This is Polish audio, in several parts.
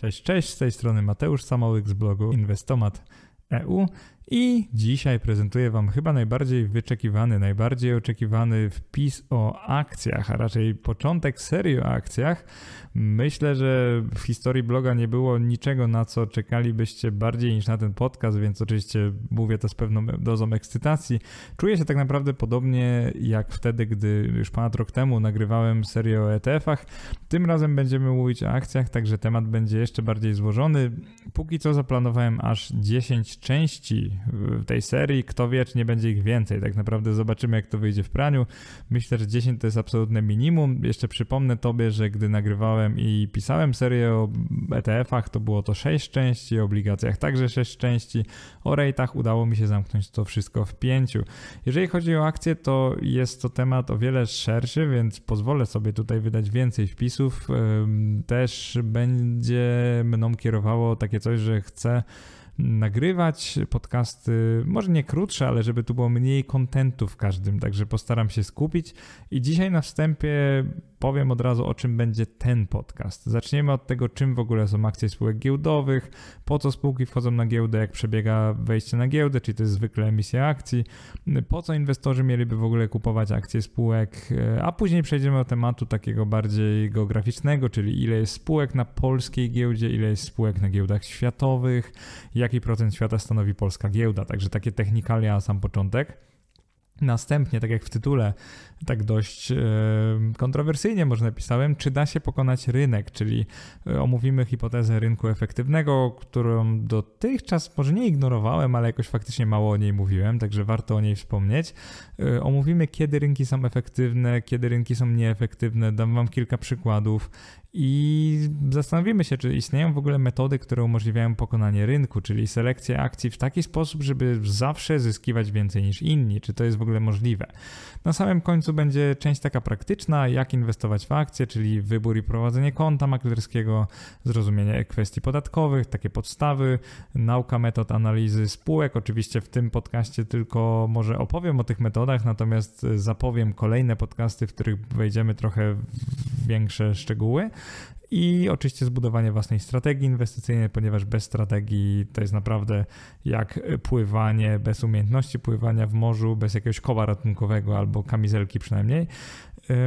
Cześć, cześć, z tej strony Mateusz Samołyk z blogu Inwestomat.eu i dzisiaj prezentuję Wam chyba najbardziej wyczekiwany, najbardziej oczekiwany wpis o akcjach, a raczej początek serii o akcjach. Myślę, że w historii bloga nie było niczego, na co czekalibyście bardziej niż na ten podcast, więc oczywiście mówię to z pewną dozą ekscytacji. Czuję się tak naprawdę podobnie jak wtedy, gdy już ponad rok temu nagrywałem serię o ETF-ach. Tym razem będziemy mówić o akcjach, także temat będzie jeszcze bardziej złożony. Póki co zaplanowałem aż 10 części w tej serii. Kto wie, czy nie będzie ich więcej. Tak naprawdę zobaczymy, jak to wyjdzie w praniu. Myślę, że 10 to jest absolutne minimum. Jeszcze przypomnę tobie, że gdy nagrywałem i pisałem serię o ETF-ach, to było to 6 części, o obligacjach także 6 części, o rejtach udało mi się zamknąć to wszystko w 5. Jeżeli chodzi o akcje, to jest to temat o wiele szerszy, więc pozwolę sobie tutaj wydać więcej wpisów. Też będzie mną kierowało takie coś, że chcę nagrywać podcasty, może nie krótsze, ale żeby tu było mniej kontentu w każdym, także postaram się skupić. I dzisiaj na wstępie powiem od razu o czym będzie ten podcast. Zaczniemy od tego, czym w ogóle są akcje spółek giełdowych, po co spółki wchodzą na giełdę, jak przebiega wejście na giełdę, czyli to jest zwykle emisja akcji, po co inwestorzy mieliby w ogóle kupować akcje spółek, e, a później przejdziemy do tematu takiego bardziej geograficznego, czyli ile jest spółek na polskiej giełdzie, ile jest spółek na giełdach światowych, jaki procent świata stanowi polska giełda, także takie technikalia na sam początek. Następnie, tak jak w tytule, tak dość e, kontrowersyjnie może napisałem, czy da się pokonać rynek, czyli e, omówimy hipotezę rynku efektywnego, którą dotychczas może nie ignorowałem, ale jakoś faktycznie mało o niej mówiłem, także warto o niej wspomnieć. E, omówimy, kiedy rynki są efektywne, kiedy rynki są nieefektywne, dam Wam kilka przykładów i zastanowimy się, czy istnieją w ogóle metody, które umożliwiają pokonanie rynku, czyli selekcję akcji w taki sposób, żeby zawsze zyskiwać więcej niż inni, czy to jest w ogóle możliwe. Na samym końcu będzie część taka praktyczna, jak inwestować w akcje, czyli wybór i prowadzenie konta maklerskiego, zrozumienie kwestii podatkowych, takie podstawy, nauka metod analizy spółek. Oczywiście w tym podcaście tylko może opowiem o tych metodach, natomiast zapowiem kolejne podcasty, w których wejdziemy trochę w większe szczegóły i oczywiście zbudowanie własnej strategii inwestycyjnej, ponieważ bez strategii to jest naprawdę jak pływanie bez umiejętności pływania w morzu, bez jakiegoś koła ratunkowego albo kamizelki przynajmniej,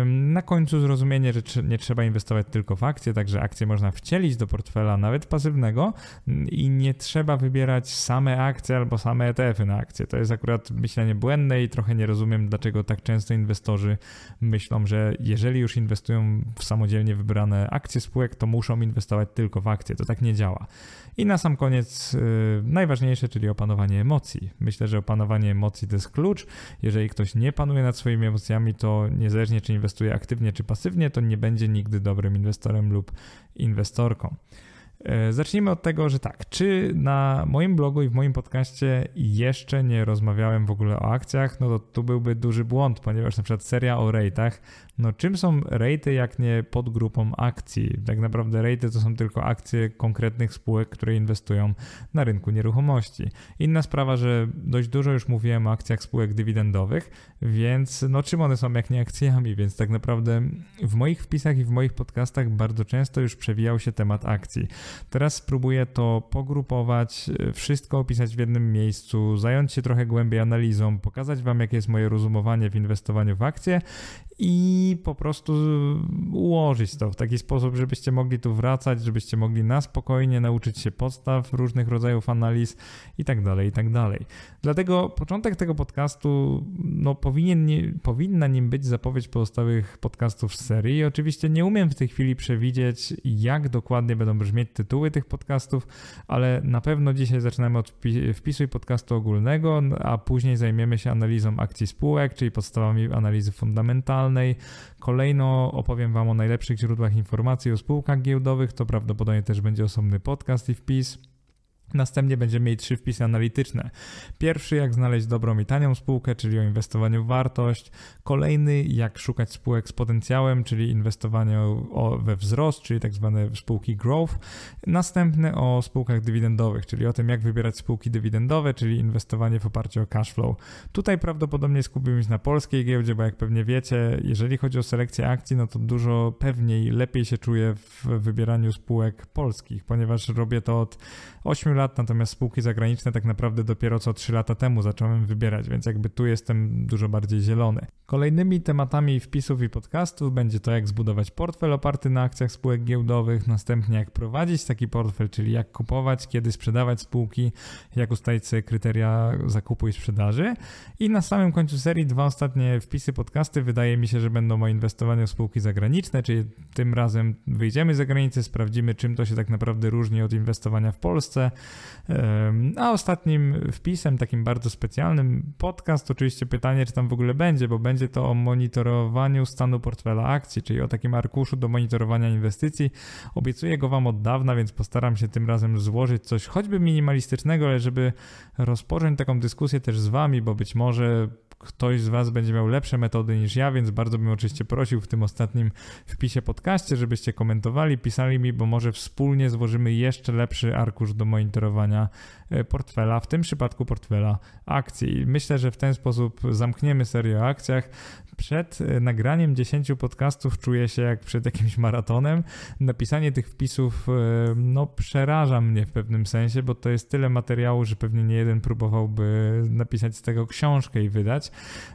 na końcu zrozumienie, że nie trzeba inwestować tylko w akcje, także akcje można wcielić do portfela, nawet pasywnego, mm, i nie trzeba wybierać same akcje albo same ETF-y na akcje. To jest akurat myślenie błędne i trochę nie rozumiem, dlaczego tak często inwestorzy myślą, że jeżeli już inwestują w samodzielnie wybrane akcje spółek, to muszą inwestować tylko w akcje. To tak nie działa. I na sam koniec yy, najważniejsze, czyli opanowanie emocji. Myślę, że opanowanie emocji to jest klucz. Jeżeli ktoś nie panuje nad swoimi emocjami, to niezależnie czy inwestuje aktywnie czy pasywnie, to nie będzie nigdy dobrym inwestorem lub inwestorką. E, zacznijmy od tego, że tak, czy na moim blogu i w moim podcaście jeszcze nie rozmawiałem w ogóle o akcjach, no to tu byłby duży błąd, ponieważ na przykład seria o rate'ach no czym są rejty jak nie podgrupą akcji? Tak naprawdę rejty to są tylko akcje konkretnych spółek, które inwestują na rynku nieruchomości. Inna sprawa, że dość dużo już mówiłem o akcjach spółek dywidendowych, więc no czym one są jak nie akcjami, więc tak naprawdę w moich wpisach i w moich podcastach bardzo często już przewijał się temat akcji. Teraz spróbuję to pogrupować, wszystko opisać w jednym miejscu, zająć się trochę głębiej analizą, pokazać Wam jakie jest moje rozumowanie w inwestowaniu w akcje i po prostu y, ułożyć to w taki sposób, żebyście mogli tu wracać, żebyście mogli na spokojnie nauczyć się podstaw różnych rodzajów analiz i tak dalej, i tak dalej. Dlatego początek tego podcastu no, powinien, powinna nim być zapowiedź pozostałych podcastów z serii. I oczywiście nie umiem w tej chwili przewidzieć, jak dokładnie będą brzmieć tytuły tych podcastów, ale na pewno dzisiaj zaczynamy od wpisu i podcastu ogólnego, a później zajmiemy się analizą akcji spółek, czyli podstawami analizy fundamentalnej Kolejno opowiem Wam o najlepszych źródłach informacji o spółkach giełdowych, to prawdopodobnie też będzie osobny podcast i wpis. Następnie będziemy mieli trzy wpisy analityczne. Pierwszy, jak znaleźć dobrą i tanią spółkę, czyli o inwestowaniu w wartość. Kolejny, jak szukać spółek z potencjałem, czyli inwestowanie we wzrost, czyli tak zwane spółki growth. Następny o spółkach dywidendowych, czyli o tym, jak wybierać spółki dywidendowe, czyli inwestowanie w oparciu o cash flow. Tutaj prawdopodobnie skupimy się na polskiej giełdzie, bo jak pewnie wiecie, jeżeli chodzi o selekcję akcji, no to dużo pewniej, lepiej się czuję w wybieraniu spółek polskich, ponieważ robię to od 8 lat, natomiast spółki zagraniczne tak naprawdę dopiero co 3 lata temu zacząłem wybierać, więc jakby tu jestem dużo bardziej zielony. Kolejnymi tematami wpisów i podcastów będzie to, jak zbudować portfel oparty na akcjach spółek giełdowych, następnie jak prowadzić taki portfel, czyli jak kupować, kiedy sprzedawać spółki, jak ustalić sobie kryteria zakupu i sprzedaży. I na samym końcu serii dwa ostatnie wpisy podcasty wydaje mi się, że będą o inwestowaniu w spółki zagraniczne, czyli tym razem wyjdziemy za granicę, sprawdzimy czym to się tak naprawdę różni od inwestowania w Polsce Polsce. A ostatnim wpisem, takim bardzo specjalnym, podcast, oczywiście pytanie, czy tam w ogóle będzie, bo będzie to o monitorowaniu stanu portfela akcji, czyli o takim arkuszu do monitorowania inwestycji. Obiecuję go Wam od dawna, więc postaram się tym razem złożyć coś choćby minimalistycznego, ale żeby rozpocząć taką dyskusję też z Wami, bo być może ktoś z Was będzie miał lepsze metody niż ja, więc bardzo bym oczywiście prosił w tym ostatnim wpisie podcaście, żebyście komentowali, pisali mi, bo może wspólnie złożymy jeszcze lepszy arkusz do monitorowania e, portfela, w tym przypadku portfela akcji. Myślę, że w ten sposób zamkniemy serię o akcjach przed e, nagraniem 10 podcastów czuję się jak przed jakimś maratonem. Napisanie tych wpisów e, no, przeraża mnie w pewnym sensie, bo to jest tyle materiału, że pewnie nie jeden próbowałby napisać z tego książkę i wydać.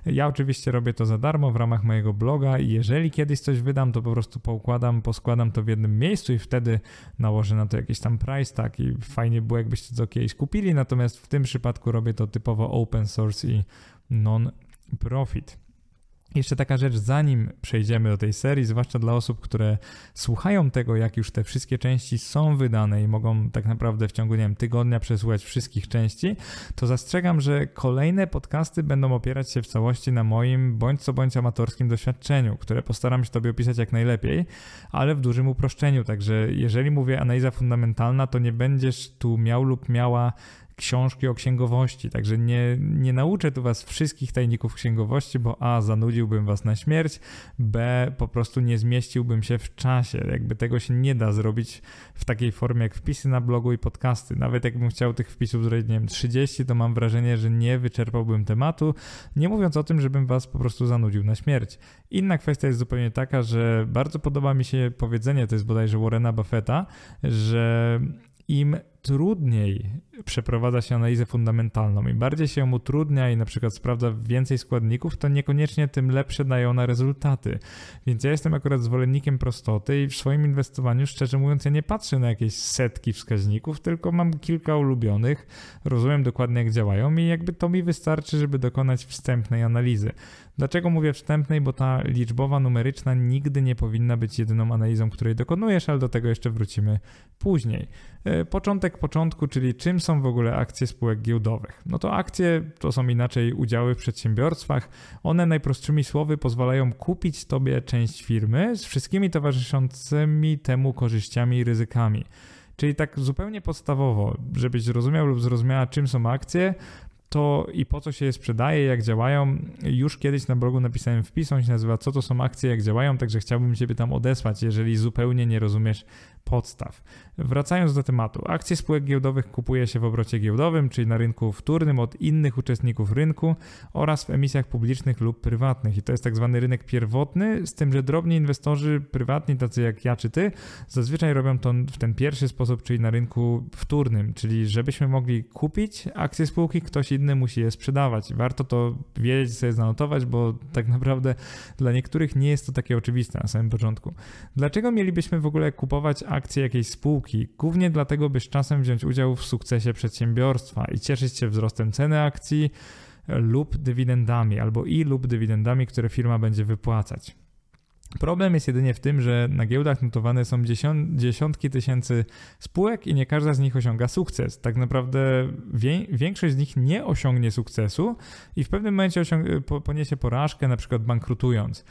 Ja oczywiście robię to za darmo w ramach mojego bloga i jeżeli kiedyś coś wydam, to po prostu poukładam, poskładam to w jednym miejscu i wtedy nałożę na to jakiś tam price tak i fajnie było jakbyście to kiedyś kupili, natomiast w tym przypadku robię to typowo open source i non-profit. Jeszcze taka rzecz, zanim przejdziemy do tej serii, zwłaszcza dla osób, które słuchają tego, jak już te wszystkie części są wydane i mogą tak naprawdę w ciągu nie wiem, tygodnia przesłuchać wszystkich części, to zastrzegam, że kolejne podcasty będą opierać się w całości na moim bądź co bądź amatorskim doświadczeniu, które postaram się Tobie opisać jak najlepiej, ale w dużym uproszczeniu. Także jeżeli mówię analiza fundamentalna, to nie będziesz tu miał lub miała książki o księgowości, także nie, nie nauczę tu was wszystkich tajników księgowości, bo a, zanudziłbym was na śmierć, b, po prostu nie zmieściłbym się w czasie, jakby tego się nie da zrobić w takiej formie jak wpisy na blogu i podcasty, nawet jakbym chciał tych wpisów zrobić, nie wiem, 30, to mam wrażenie, że nie wyczerpałbym tematu, nie mówiąc o tym, żebym was po prostu zanudził na śmierć. Inna kwestia jest zupełnie taka, że bardzo podoba mi się powiedzenie, to jest bodajże Warrena Buffetta, że im trudniej przeprowadza się analizę fundamentalną, im bardziej się mu trudnia i na przykład sprawdza więcej składników, to niekoniecznie tym lepsze daje ona rezultaty. Więc ja jestem akurat zwolennikiem prostoty i w swoim inwestowaniu, szczerze mówiąc, ja nie patrzę na jakieś setki wskaźników, tylko mam kilka ulubionych, rozumiem dokładnie jak działają i jakby to mi wystarczy, żeby dokonać wstępnej analizy. Dlaczego mówię wstępnej? Bo ta liczbowa, numeryczna nigdy nie powinna być jedyną analizą, której dokonujesz, ale do tego jeszcze wrócimy później. E, początek początku, czyli czym są w ogóle akcje spółek giełdowych? No to akcje to są inaczej udziały w przedsiębiorstwach. One najprostszymi słowy pozwalają kupić tobie część firmy z wszystkimi towarzyszącymi temu korzyściami i ryzykami. Czyli tak zupełnie podstawowo, żebyś zrozumiał lub zrozumiała, czym są akcje, to i po co się je sprzedaje, jak działają. Już kiedyś na blogu napisałem wpis, on się nazywa Co to są akcje, jak działają, także chciałbym Ciebie tam odesłać, jeżeli zupełnie nie rozumiesz podstaw. Wracając do tematu, akcje spółek giełdowych kupuje się w obrocie giełdowym, czyli na rynku wtórnym od innych uczestników rynku oraz w emisjach publicznych lub prywatnych. I to jest tak zwany rynek pierwotny, z tym, że drobni inwestorzy prywatni, tacy jak ja czy ty, zazwyczaj robią to w ten pierwszy sposób, czyli na rynku wtórnym, czyli żebyśmy mogli kupić akcje spółki, ktoś inny musi je sprzedawać. Warto to wiedzieć, sobie zanotować, bo tak naprawdę dla niektórych nie jest to takie oczywiste na samym początku. Dlaczego mielibyśmy w ogóle kupować akcje jakiejś spółki? spółki, głównie dlatego, by z czasem wziąć udział w sukcesie przedsiębiorstwa i cieszyć się wzrostem ceny akcji lub dywidendami, albo i lub dywidendami, które firma będzie wypłacać. Problem jest jedynie w tym, że na giełdach notowane są dziesiątki tysięcy spółek i nie każda z nich osiąga sukces. Tak naprawdę większość z nich nie osiągnie sukcesu i w pewnym momencie poniesie porażkę, na przykład bankrutując.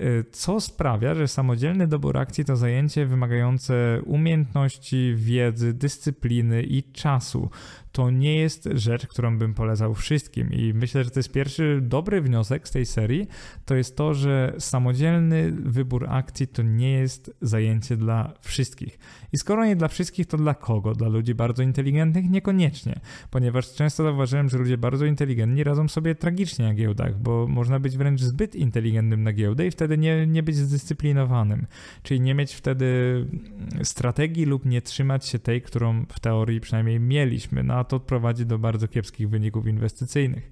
Y, co sprawia, że samodzielny dobór akcji to zajęcie wymagające umiejętności, wiedzy, dyscypliny i czasu to nie jest rzecz, którą bym polecał wszystkim. I myślę, że to jest pierwszy dobry wniosek z tej serii, to jest to, że samodzielny wybór akcji to nie jest zajęcie dla wszystkich. I skoro nie dla wszystkich, to dla kogo? Dla ludzi bardzo inteligentnych? Niekoniecznie, ponieważ często zauważyłem, że ludzie bardzo inteligentni radzą sobie tragicznie na giełdach, bo można być wręcz zbyt inteligentnym na giełdę i wtedy nie, nie być zdyscyplinowanym, czyli nie mieć wtedy strategii lub nie trzymać się tej, którą w teorii przynajmniej mieliśmy. No, to prowadzi do bardzo kiepskich wyników inwestycyjnych.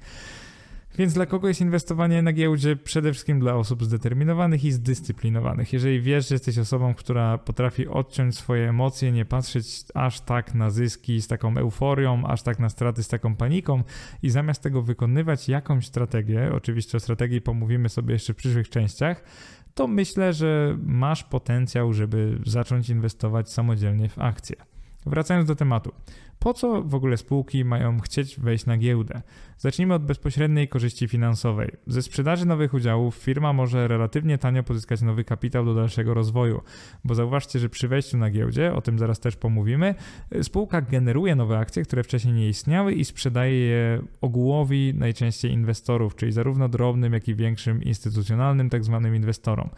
Więc dla kogo jest inwestowanie na giełdzie? Przede wszystkim dla osób zdeterminowanych i zdyscyplinowanych. Jeżeli wiesz, że jesteś osobą, która potrafi odciąć swoje emocje, nie patrzeć aż tak na zyski z taką euforią, aż tak na straty z taką paniką i zamiast tego wykonywać jakąś strategię, oczywiście o strategii pomówimy sobie jeszcze w przyszłych częściach, to myślę, że masz potencjał, żeby zacząć inwestować samodzielnie w akcje. Wracając do tematu. Po co w ogóle spółki mają chcieć wejść na giełdę? Zacznijmy od bezpośredniej korzyści finansowej. Ze sprzedaży nowych udziałów firma może relatywnie tanio pozyskać nowy kapitał do dalszego rozwoju, bo zauważcie, że przy wejściu na giełdzie, o tym zaraz też pomówimy, spółka generuje nowe akcje, które wcześniej nie istniały i sprzedaje je ogółowi najczęściej inwestorów, czyli zarówno drobnym, jak i większym instytucjonalnym tak zwanym inwestorom.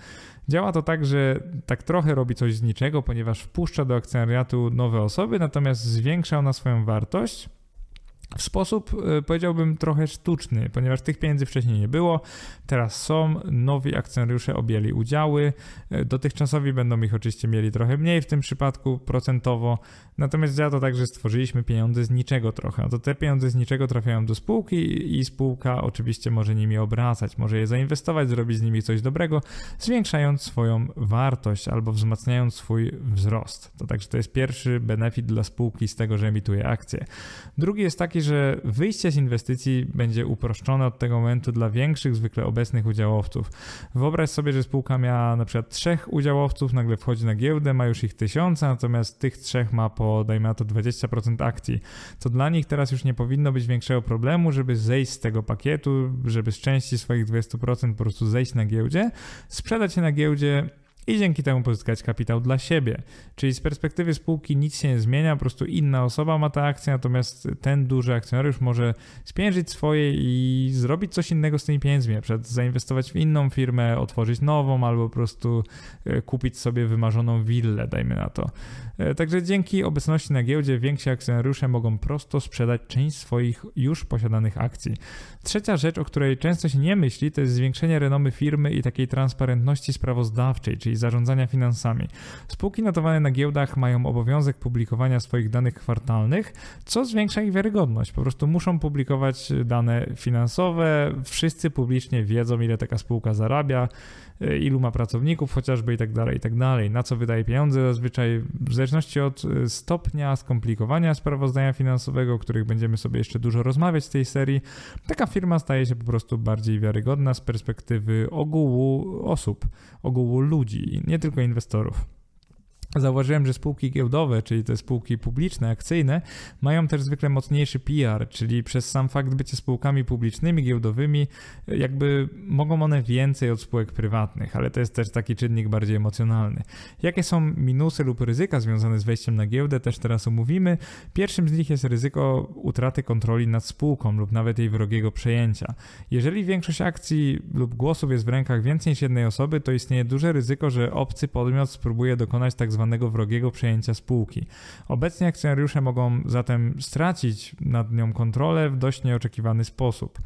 Działa to tak, że tak trochę robi coś z niczego, ponieważ wpuszcza do akcjonariatu nowe osoby, natomiast zwiększa ona ma swoją wartość w sposób, e, powiedziałbym, trochę sztuczny, ponieważ tych pieniędzy wcześniej nie było, teraz są, nowi akcjonariusze objęli udziały, e, dotychczasowi będą ich oczywiście mieli trochę mniej w tym przypadku procentowo, natomiast działa to tak, że stworzyliśmy pieniądze z niczego trochę, to te pieniądze z niczego trafiają do spółki i spółka oczywiście może nimi obracać, może je zainwestować, zrobić z nimi coś dobrego, zwiększając swoją wartość albo wzmacniając swój wzrost. To także to jest pierwszy benefit dla spółki z tego, że emituje akcje. Drugi jest taki, taki, że wyjście z inwestycji będzie uproszczone od tego momentu dla większych, zwykle obecnych udziałowców. Wyobraź sobie, że spółka miała na przykład trzech udziałowców, nagle wchodzi na giełdę, ma już ich tysiące, natomiast tych trzech ma po, dajmy na to, 20% akcji. To dla nich teraz już nie powinno być większego problemu, żeby zejść z tego pakietu, żeby z części swoich 20% po prostu zejść na giełdzie, sprzedać je na giełdzie i dzięki temu pozyskać kapitał dla siebie. Czyli z perspektywy spółki nic się nie zmienia, po prostu inna osoba ma tę akcję, natomiast ten duży akcjonariusz może spiężyć swoje i zrobić coś innego z tymi pieniędzmi, na przykład zainwestować w inną firmę, otworzyć nową albo po prostu e, kupić sobie wymarzoną willę, dajmy na to. E, także dzięki obecności na giełdzie więksi akcjonariusze mogą prosto sprzedać część swoich już posiadanych akcji. Trzecia rzecz, o której często się nie myśli, to jest zwiększenie renomy firmy i takiej transparentności sprawozdawczej, czyli zarządzania finansami. Spółki notowane na giełdach mają obowiązek publikowania swoich danych kwartalnych, co zwiększa ich wiarygodność. Po prostu muszą publikować dane finansowe, wszyscy publicznie wiedzą, ile taka spółka zarabia, E, ilu ma pracowników chociażby i tak dalej, i tak dalej, na co wydaje pieniądze zazwyczaj w zależności od e, stopnia skomplikowania sprawozdania finansowego, o których będziemy sobie jeszcze dużo rozmawiać w tej serii, taka firma staje się po prostu bardziej wiarygodna z perspektywy ogółu osób, ogółu ludzi, nie tylko inwestorów. Zauważyłem, że spółki giełdowe, czyli te spółki publiczne, akcyjne, mają też zwykle mocniejszy PR, czyli przez sam fakt bycia spółkami publicznymi, giełdowymi, jakby mogą one więcej od spółek prywatnych, ale to jest też taki czynnik bardziej emocjonalny. Jakie są minusy lub ryzyka związane z wejściem na giełdę, też teraz omówimy. Pierwszym z nich jest ryzyko utraty kontroli nad spółką lub nawet jej wrogiego przejęcia. Jeżeli większość akcji lub głosów jest w rękach więcej niż jednej osoby, to istnieje duże ryzyko, że obcy podmiot spróbuje dokonać tak zwanego wrogiego przejęcia spółki. Obecnie akcjonariusze mogą zatem stracić nad nią kontrolę w dość nieoczekiwany sposób.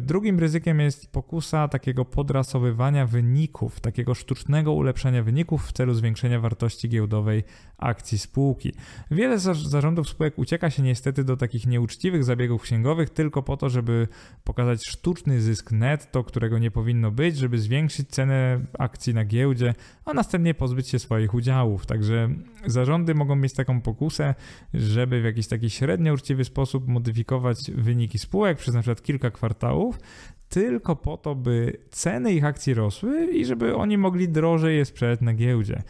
Drugim ryzykiem jest pokusa takiego podrasowywania wyników, takiego sztucznego ulepszania wyników w celu zwiększenia wartości giełdowej akcji spółki. Wiele zarządów spółek ucieka się niestety do takich nieuczciwych zabiegów księgowych tylko po to, żeby pokazać sztuczny zysk netto, którego nie powinno być, żeby zwiększyć cenę akcji na giełdzie, a następnie pozbyć się swoich udziałów. Także zarządy mogą mieć taką pokusę, żeby w jakiś taki średnio uczciwy sposób modyfikować wyniki spółek przez na przykład kilka kwartałów tylko po to, by ceny ich akcji rosły i żeby oni mogli drożej je sprzedać na giełdzie.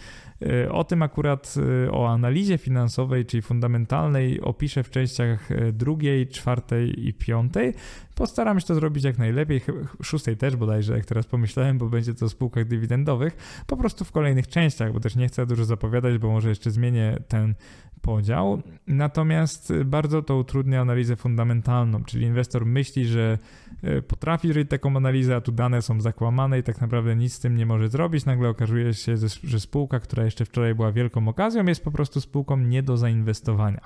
E, o tym akurat, e, o analizie finansowej, czyli fundamentalnej, opiszę w częściach e, drugiej, czwartej i piątej. Postaram się to zrobić jak najlepiej, szóstej też bodajże, jak teraz pomyślałem, bo będzie to w spółkach dywidendowych, po prostu w kolejnych częściach, bo też nie chcę dużo zapowiadać, bo może jeszcze zmienię ten podział. Natomiast y, bardzo to utrudnia analizę fundamentalną, czyli inwestor myśli, że y, potrafi zrobić taką analizę, a tu dane są zakłamane i tak naprawdę nic z tym nie może zrobić. Nagle okazuje się, że spółka, która jeszcze wczoraj była wielką okazją, jest po prostu spółką nie do zainwestowania.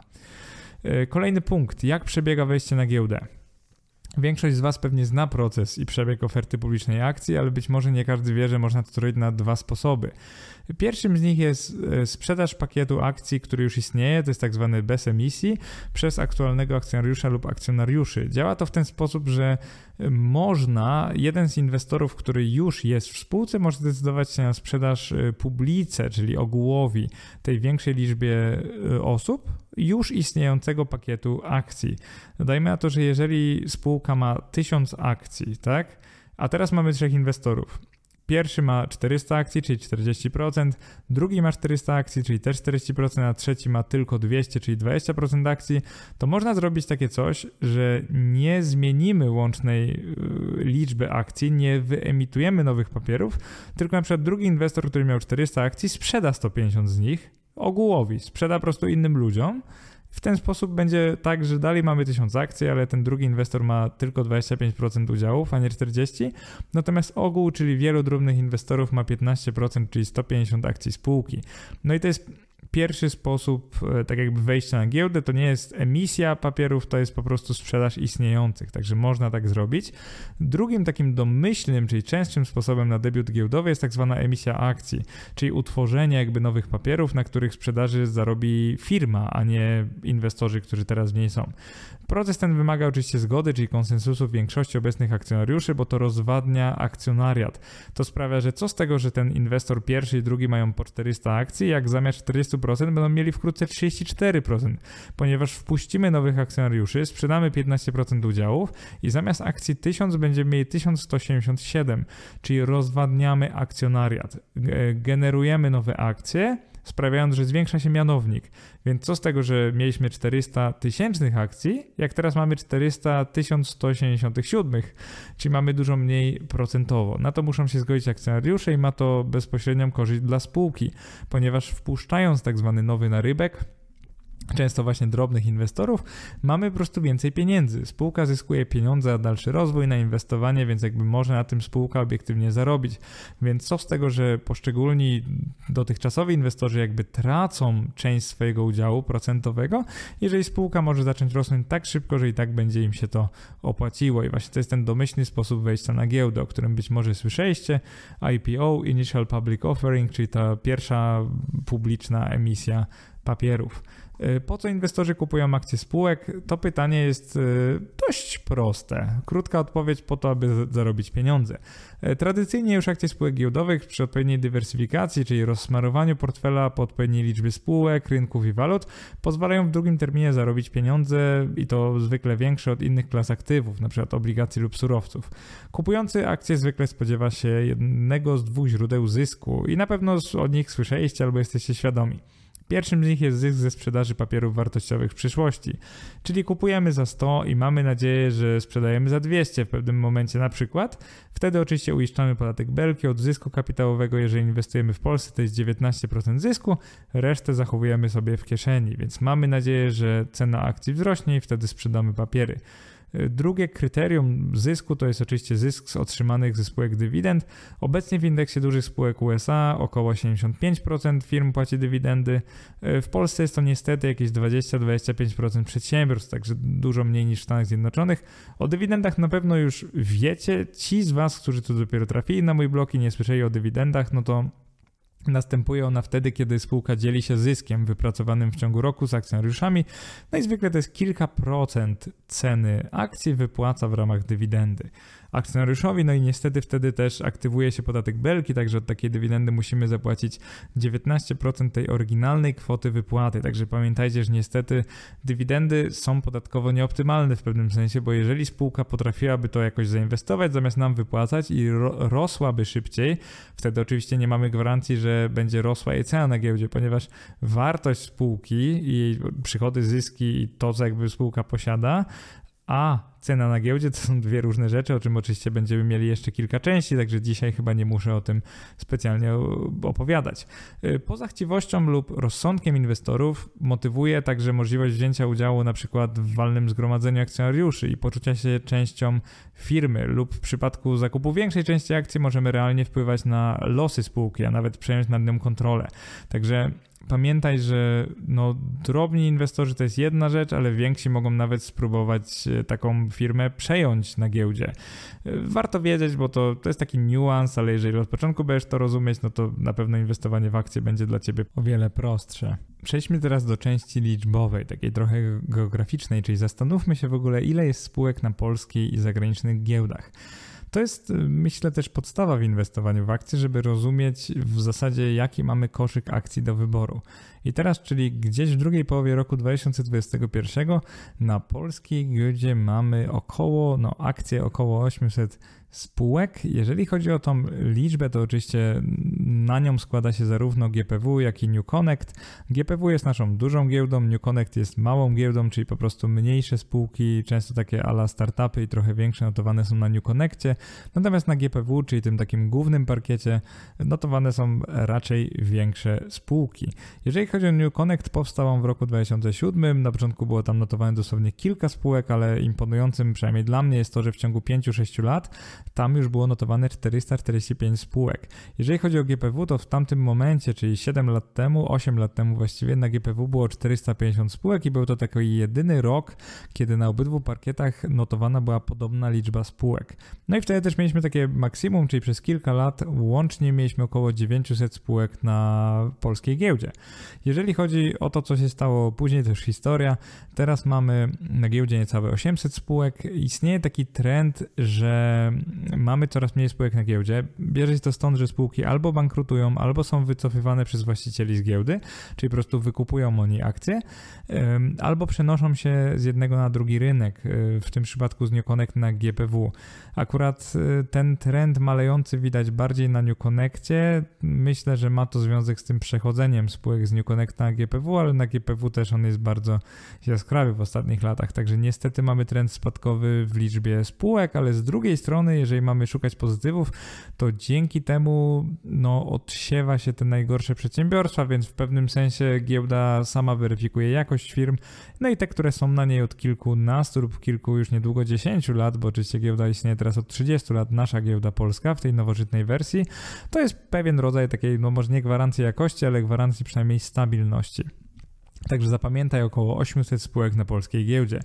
Y, kolejny punkt, jak przebiega wejście na giełdę? Większość z Was pewnie zna proces i przebieg oferty publicznej akcji, ale być może nie każdy wie, że można to zrobić na dwa sposoby. Pierwszym z nich jest e, sprzedaż pakietu akcji, który już istnieje, to jest tak zwany bez emisji, przez aktualnego akcjonariusza lub akcjonariuszy. Działa to w ten sposób, że e, można, jeden z inwestorów, który już jest w spółce, może zdecydować się na sprzedaż e, publice, czyli ogółowi tej większej liczbie osób już istniejącego pakietu akcji. Dajmy na to, że jeżeli spółka ma 1000 akcji, tak? A teraz mamy trzech inwestorów. Pierwszy ma 400 akcji, czyli 40%, drugi ma 400 akcji, czyli też 40%, a trzeci ma tylko 200, czyli 20% akcji, to można zrobić takie coś, że nie zmienimy łącznej y, liczby akcji, nie wyemitujemy nowych papierów, tylko na przykład drugi inwestor, który miał 400 akcji, sprzeda 150 z nich ogółowi, sprzeda po prostu innym ludziom w ten sposób będzie tak, że dalej mamy 1000 akcji, ale ten drugi inwestor ma tylko 25% udziałów, a nie 40%. Natomiast ogół, czyli wielu drobnych inwestorów ma 15%, czyli 150 akcji spółki. No i to jest pierwszy sposób, e, tak jakby wejścia na giełdę, to nie jest emisja papierów, to jest po prostu sprzedaż istniejących, także można tak zrobić. Drugim takim domyślnym, czyli częstszym sposobem na debiut giełdowy jest tak zwana emisja akcji, czyli utworzenie jakby nowych papierów, na których sprzedaży zarobi firma, a nie inwestorzy, którzy teraz w niej są. Proces ten wymaga oczywiście zgody, czyli konsensusu większości obecnych akcjonariuszy, bo to rozwadnia akcjonariat. To sprawia, że co z tego, że ten inwestor pierwszy i drugi mają po 400 akcji, jak zamiast 400 30% będą mieli wkrótce 34%, ponieważ wpuścimy nowych akcjonariuszy, sprzedamy 15% udziałów i zamiast akcji 1000 będziemy mieli 1187, czyli rozwadniamy akcjonariat, generujemy nowe akcje sprawiając, że zwiększa się mianownik. Więc co z tego, że mieliśmy 400 tysięcznych akcji, jak teraz mamy 400 1187, czyli mamy dużo mniej procentowo. Na to muszą się zgodzić akcjonariusze i ma to bezpośrednią korzyść dla spółki, ponieważ wpuszczając tak zwany nowy narybek, często właśnie drobnych inwestorów, mamy po prostu więcej pieniędzy. Spółka zyskuje pieniądze na dalszy rozwój, na inwestowanie, więc jakby może na tym spółka obiektywnie zarobić. Więc co z tego, że poszczególni dotychczasowi inwestorzy jakby tracą część swojego udziału procentowego, jeżeli spółka może zacząć rosnąć tak szybko, że i tak będzie im się to opłaciło. I właśnie to jest ten domyślny sposób wejścia na giełdę, o którym być może słyszeliście. IPO, Initial Public Offering, czyli ta pierwsza publiczna emisja papierów. Y, po co inwestorzy kupują akcje spółek? To pytanie jest y, dość proste. Krótka odpowiedź po to, aby zarobić pieniądze. Y, tradycyjnie już akcje spółek giełdowych przy odpowiedniej dywersyfikacji, czyli rozsmarowaniu portfela po odpowiedniej liczbie spółek, rynków i walut, pozwalają w drugim terminie zarobić pieniądze i to zwykle większe od innych klas aktywów, np. obligacji lub surowców. Kupujący akcje zwykle spodziewa się jednego z dwóch źródeł zysku i na pewno o nich słyszeliście albo jesteście świadomi. Pierwszym z nich jest zysk ze sprzedaży papierów wartościowych w przyszłości, czyli kupujemy za 100 i mamy nadzieję, że sprzedajemy za 200 w pewnym momencie na przykład. Wtedy oczywiście uiszczamy podatek belki od zysku kapitałowego, jeżeli inwestujemy w Polsce to jest 19% zysku, resztę zachowujemy sobie w kieszeni, więc mamy nadzieję, że cena akcji wzrośnie i wtedy sprzedamy papiery. Drugie kryterium zysku to jest oczywiście zysk z otrzymanych ze spółek dywidend. Obecnie w indeksie dużych spółek USA około 75% firm płaci dywidendy. W Polsce jest to niestety jakieś 20-25% przedsiębiorstw, także dużo mniej niż w Stanach Zjednoczonych. O dywidendach na pewno już wiecie. Ci z Was, którzy tu dopiero trafili na mój blog i nie słyszeli o dywidendach, no to Następuje ona wtedy, kiedy spółka dzieli się zyskiem wypracowanym w ciągu roku z akcjonariuszami. Najzwykle no to jest kilka procent ceny akcji wypłaca w ramach dywidendy akcjonariuszowi, no i niestety wtedy też aktywuje się podatek belki, także od takiej dywidendy musimy zapłacić 19% tej oryginalnej kwoty wypłaty. Także pamiętajcie, że niestety dywidendy są podatkowo nieoptymalne w pewnym sensie, bo jeżeli spółka potrafiłaby to jakoś zainwestować, zamiast nam wypłacać i ro rosłaby szybciej, wtedy oczywiście nie mamy gwarancji, że będzie rosła jej cena na giełdzie, ponieważ wartość spółki i jej przychody, zyski i to, co jakby spółka posiada, a cena na giełdzie to są dwie różne rzeczy, o czym oczywiście będziemy mieli jeszcze kilka części, także dzisiaj chyba nie muszę o tym specjalnie opowiadać. Y, poza chciwością lub rozsądkiem inwestorów motywuje także możliwość wzięcia udziału na przykład w walnym zgromadzeniu akcjonariuszy i poczucia się częścią firmy lub w przypadku zakupu większej części akcji możemy realnie wpływać na losy spółki, a nawet przejąć nad nią kontrolę. Także pamiętaj, że no, drobni inwestorzy to jest jedna rzecz, ale więksi mogą nawet spróbować e, taką firmę przejąć na giełdzie. E, warto wiedzieć, bo to, to jest taki niuans, ale jeżeli od początku będziesz to rozumieć, no to na pewno inwestowanie w akcje będzie dla ciebie o wiele prostsze. Przejdźmy teraz do części liczbowej, takiej trochę geograficznej, czyli zastanówmy się w ogóle, ile jest spółek na polskiej i zagranicznych giełdach. To jest, y, myślę, też podstawa w inwestowaniu w akcje, żeby rozumieć w zasadzie, jaki mamy koszyk akcji do wyboru. I teraz, czyli gdzieś w drugiej połowie roku 2021 na polskiej giełdzie mamy około, no akcje około 800 spółek. Jeżeli chodzi o tą liczbę, to oczywiście na nią składa się zarówno GPW, jak i New Connect. GPW jest naszą dużą giełdą, New Connect jest małą giełdą, czyli po prostu mniejsze spółki, często takie ala startupy i trochę większe notowane są na New Connectie. Natomiast na GPW, czyli tym takim głównym parkiecie, notowane są raczej większe spółki. Jeżeli chodzi o New Connect, powstał on w roku 2007. Na początku było tam notowane dosłownie kilka spółek, ale imponującym przynajmniej dla mnie jest to, że w ciągu 5-6 lat tam już było notowane 445 spółek. Jeżeli chodzi o GPW, to w tamtym momencie, czyli 7 lat temu, 8 lat temu właściwie, na GPW było 450 spółek i był to taki jedyny rok, kiedy na obydwu parkietach notowana była podobna liczba spółek. No i wtedy też mieliśmy takie maksimum, czyli przez kilka lat łącznie mieliśmy około 900 spółek na polskiej giełdzie. Jeżeli chodzi o to, co się stało później, to już historia. Teraz mamy na giełdzie niecałe 800 spółek. Istnieje taki trend, że mamy coraz mniej spółek na giełdzie. Bierze się to stąd, że spółki albo bankrutują, albo są wycofywane przez właścicieli z giełdy, czyli po prostu wykupują oni akcje, albo przenoszą się z jednego na drugi rynek, e, w tym przypadku z New Connect na GPW. Akurat e, ten trend malejący widać bardziej na New Connectie. Myślę, że ma to związek z tym przechodzeniem spółek z New Connect na GPW, ale na GPW też on jest bardzo jaskrawy w ostatnich latach, także niestety mamy trend spadkowy w liczbie spółek, ale z drugiej strony jeżeli mamy szukać pozytywów, to dzięki temu no, odsiewa się te najgorsze przedsiębiorstwa, więc w pewnym sensie giełda sama weryfikuje jakość firm, no i te, które są na niej od kilkunastu lub kilku już niedługo dziesięciu lat, bo oczywiście giełda istnieje teraz od 30 lat, nasza giełda polska w tej nowożytnej wersji, to jest pewien rodzaj takiej, no może nie gwarancji jakości, ale gwarancji przynajmniej stabilności. Także zapamiętaj około 800 spółek na polskiej giełdzie.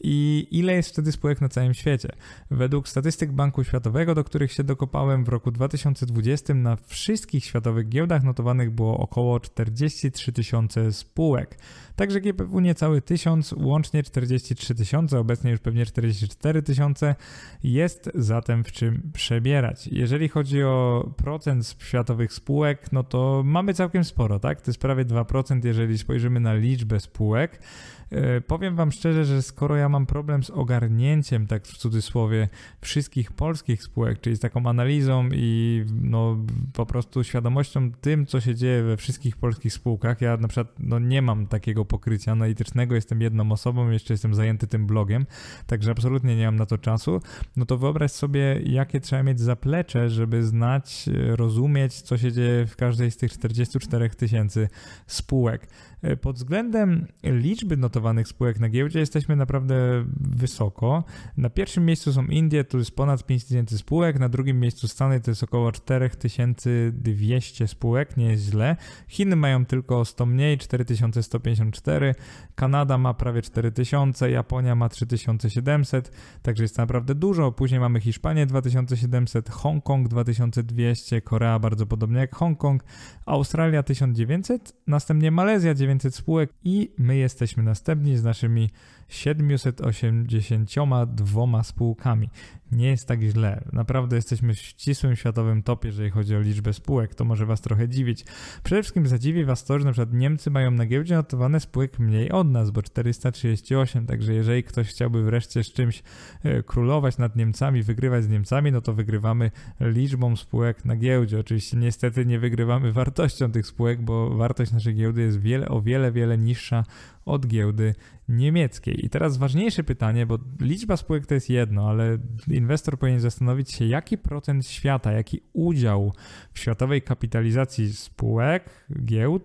I ile jest wtedy spółek na całym świecie? Według statystyk Banku Światowego, do których się dokopałem w roku 2020 na wszystkich światowych giełdach notowanych było około 43 tysiące spółek. Także GPW niecały 1000, łącznie 43 tysiące, obecnie już pewnie 44 tysiące. Jest zatem w czym przebierać. Jeżeli chodzi o procent światowych spółek, no to mamy całkiem sporo, tak? To jest prawie 2%, jeżeli spojrzymy na liczbę spółek. E, powiem Wam szczerze, że skoro ja mam problem z ogarnięciem, tak w cudzysłowie, wszystkich polskich spółek, czyli z taką analizą i no, po prostu świadomością tym, co się dzieje we wszystkich polskich spółkach, ja na przykład no, nie mam takiego pokrycia analitycznego, jestem jedną osobą, jeszcze jestem zajęty tym blogiem, także absolutnie nie mam na to czasu, no to wyobraź sobie, jakie trzeba mieć zaplecze, żeby znać, e, rozumieć, co się dzieje w każdej z tych 44 tysięcy spółek. E, pod względem liczby notowanych spółek na giełdzie jesteśmy naprawdę wysoko. Na pierwszym miejscu są Indie, tu jest ponad 5000 spółek, na drugim miejscu Stany to jest około 4200 spółek, nie jest źle. Chiny mają tylko 100 mniej, 4154, Kanada ma prawie 4000, Japonia ma 3700, także jest naprawdę dużo. Później mamy Hiszpanię 2700, Hongkong 2200, Korea bardzo podobnie jak Hongkong, Australia 1900, następnie Malezja 900, 900 spółek i my jesteśmy następni z naszymi 782 spółkami. Nie jest tak źle. Naprawdę jesteśmy w ścisłym światowym topie, jeżeli chodzi o liczbę spółek. To może Was trochę dziwić. Przede wszystkim zadziwi Was to, że na przykład Niemcy mają na giełdzie notowane spółek mniej od nas, bo 438. Także jeżeli ktoś chciałby wreszcie z czymś e, królować nad Niemcami, wygrywać z Niemcami, no to wygrywamy liczbą spółek na giełdzie. Oczywiście niestety nie wygrywamy wartością tych spółek, bo wartość naszej giełdy jest wiele, o wiele, wiele niższa od giełdy niemieckiej. I teraz ważniejsze pytanie, bo liczba spółek to jest jedno, ale inwestor powinien zastanowić się, jaki procent świata, jaki udział w światowej kapitalizacji spółek, giełd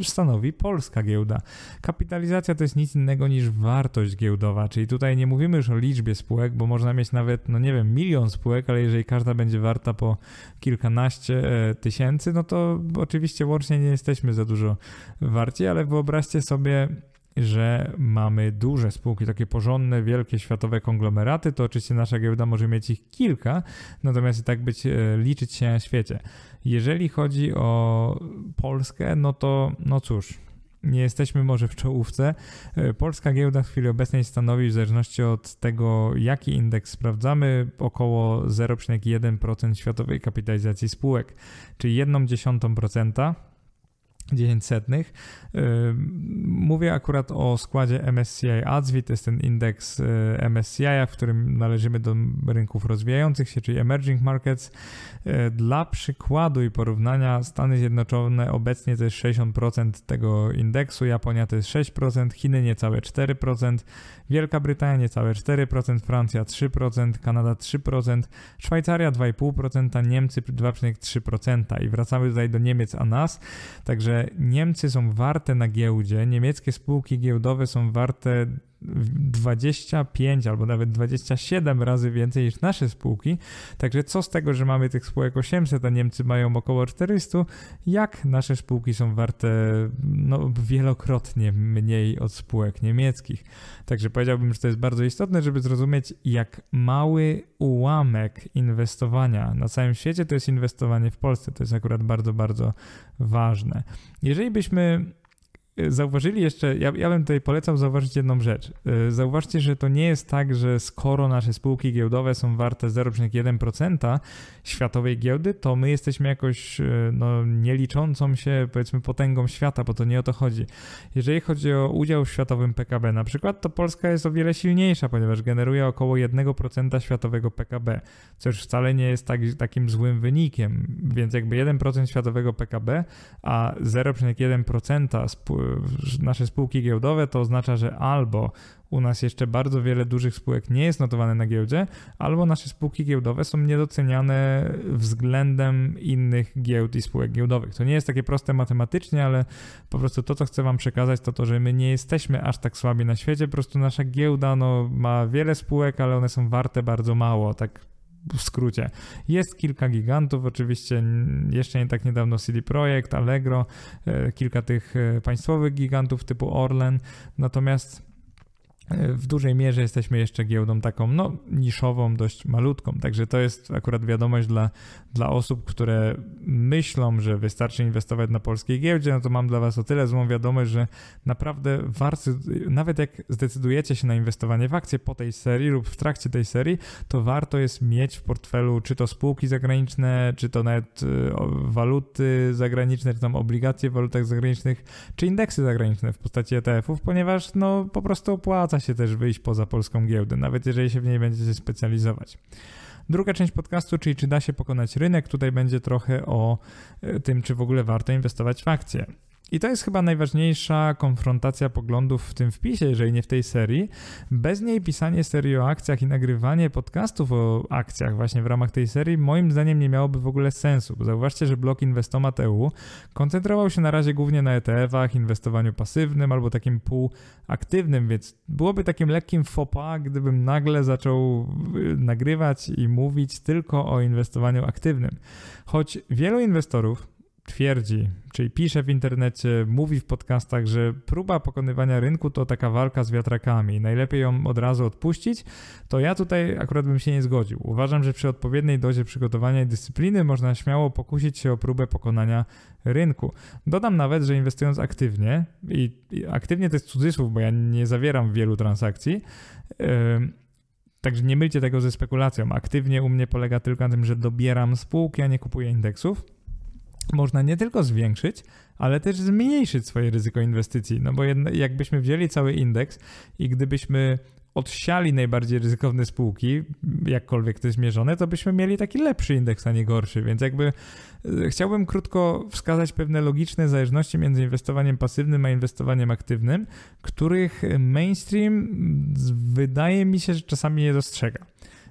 y, stanowi polska giełda. Kapitalizacja to jest nic innego niż wartość giełdowa, czyli tutaj nie mówimy już o liczbie spółek, bo można mieć nawet, no nie wiem, milion spółek, ale jeżeli każda będzie warta po kilkanaście e, tysięcy, no to oczywiście łącznie nie jesteśmy za dużo warci, ale wyobraźcie sobie, że mamy duże spółki, takie porządne, wielkie, światowe konglomeraty, to oczywiście nasza giełda może mieć ich kilka, natomiast i tak być, e, liczyć się na świecie. Jeżeli chodzi o Polskę, no to no cóż, nie jesteśmy może w czołówce. E, polska giełda w chwili obecnej stanowi, w zależności od tego, jaki indeks sprawdzamy, około 0,1% światowej kapitalizacji spółek, czyli procenta. 900. Mówię akurat o składzie MSCI ADSWI, to jest ten indeks y, MSCI, w którym należymy do rynków rozwijających się, czyli emerging markets. Y, dla przykładu i porównania Stany Zjednoczone obecnie to jest 60% tego indeksu, Japonia to jest 6%, Chiny niecałe 4%, Wielka Brytania niecałe 4%, Francja 3%, Kanada 3%, Szwajcaria 2,5%, Niemcy 2,3%. I wracamy tutaj do Niemiec, a nas, także Niemcy są warte na giełdzie, niemieckie spółki giełdowe są warte 25 albo nawet 27 razy więcej niż nasze spółki. Także co z tego, że mamy tych spółek 800, a Niemcy mają około 400, jak nasze spółki są warte no, wielokrotnie mniej od spółek niemieckich. Także powiedziałbym, że to jest bardzo istotne, żeby zrozumieć, jak mały ułamek inwestowania na całym świecie to jest inwestowanie w Polsce. To jest akurat bardzo, bardzo ważne. Jeżeli byśmy Y, zauważyli jeszcze, ja, ja bym tutaj polecał zauważyć jedną rzecz. Y, zauważcie, że to nie jest tak, że skoro nasze spółki giełdowe są warte 0,1% światowej giełdy, to my jesteśmy jakoś y, no, nieliczącą się, powiedzmy, potęgą świata, bo to nie o to chodzi. Jeżeli chodzi o udział w światowym PKB na przykład, to Polska jest o wiele silniejsza, ponieważ generuje około 1% światowego PKB, co już wcale nie jest tak, takim złym wynikiem, więc jakby 1% światowego PKB, a 0,1% nasze spółki giełdowe, to oznacza, że albo u nas jeszcze bardzo wiele dużych spółek nie jest notowane na giełdzie, albo nasze spółki giełdowe są niedoceniane względem innych giełd i spółek giełdowych. To nie jest takie proste matematycznie, ale po prostu to, co chcę Wam przekazać, to to, że my nie jesteśmy aż tak słabi na świecie, po prostu nasza giełda no, ma wiele spółek, ale one są warte bardzo mało, tak w skrócie. Jest kilka gigantów, oczywiście jeszcze nie tak niedawno CD Projekt, Allegro, e, kilka tych e, państwowych gigantów typu Orlen, natomiast e, w dużej mierze jesteśmy jeszcze giełdą taką, no, niszową, dość malutką, także to jest akurat wiadomość dla dla osób, które myślą, że wystarczy inwestować na polskiej giełdzie, no to mam dla Was o tyle złą wiadomość, że naprawdę warto, nawet jak zdecydujecie się na inwestowanie w akcje po tej serii lub w trakcie tej serii, to warto jest mieć w portfelu czy to spółki zagraniczne, czy to nawet y, waluty zagraniczne, czy tam obligacje w walutach zagranicznych, czy indeksy zagraniczne w postaci ETF-ów, ponieważ no po prostu opłaca się też wyjść poza polską giełdę, nawet jeżeli się w niej będziecie specjalizować. Druga część podcastu, czyli czy da się pokonać rynek, tutaj będzie trochę o e, tym, czy w ogóle warto inwestować w akcje. I to jest chyba najważniejsza konfrontacja poglądów w tym wpisie, jeżeli nie w tej serii. Bez niej pisanie serii o akcjach i nagrywanie podcastów o akcjach właśnie w ramach tej serii moim zdaniem nie miałoby w ogóle sensu. Zauważcie, że blok Inwestomat.eu koncentrował się na razie głównie na ETF-ach, inwestowaniu pasywnym albo takim półaktywnym, więc byłoby takim lekkim fopa, gdybym nagle zaczął y, nagrywać i mówić tylko o inwestowaniu aktywnym. Choć wielu inwestorów twierdzi, czyli pisze w internecie, mówi w podcastach, że próba pokonywania rynku to taka walka z wiatrakami. Najlepiej ją od razu odpuścić, to ja tutaj akurat bym się nie zgodził. Uważam, że przy odpowiedniej dozie przygotowania i dyscypliny można śmiało pokusić się o próbę pokonania rynku. Dodam nawet, że inwestując aktywnie, i aktywnie to jest cudzysłów, bo ja nie zawieram wielu transakcji, yy, Także nie mylcie tego ze spekulacją. Aktywnie u mnie polega tylko na tym, że dobieram spółki, a nie kupuję indeksów można nie tylko zwiększyć, ale też zmniejszyć swoje ryzyko inwestycji. No bo jakbyśmy wzięli cały indeks i gdybyśmy odsiali najbardziej ryzykowne spółki, jakkolwiek to jest mierzone, to byśmy mieli taki lepszy indeks, a nie gorszy. Więc jakby e, chciałbym krótko wskazać pewne logiczne zależności między inwestowaniem pasywnym a inwestowaniem aktywnym, których mainstream mm, wydaje mi się, że czasami nie dostrzega.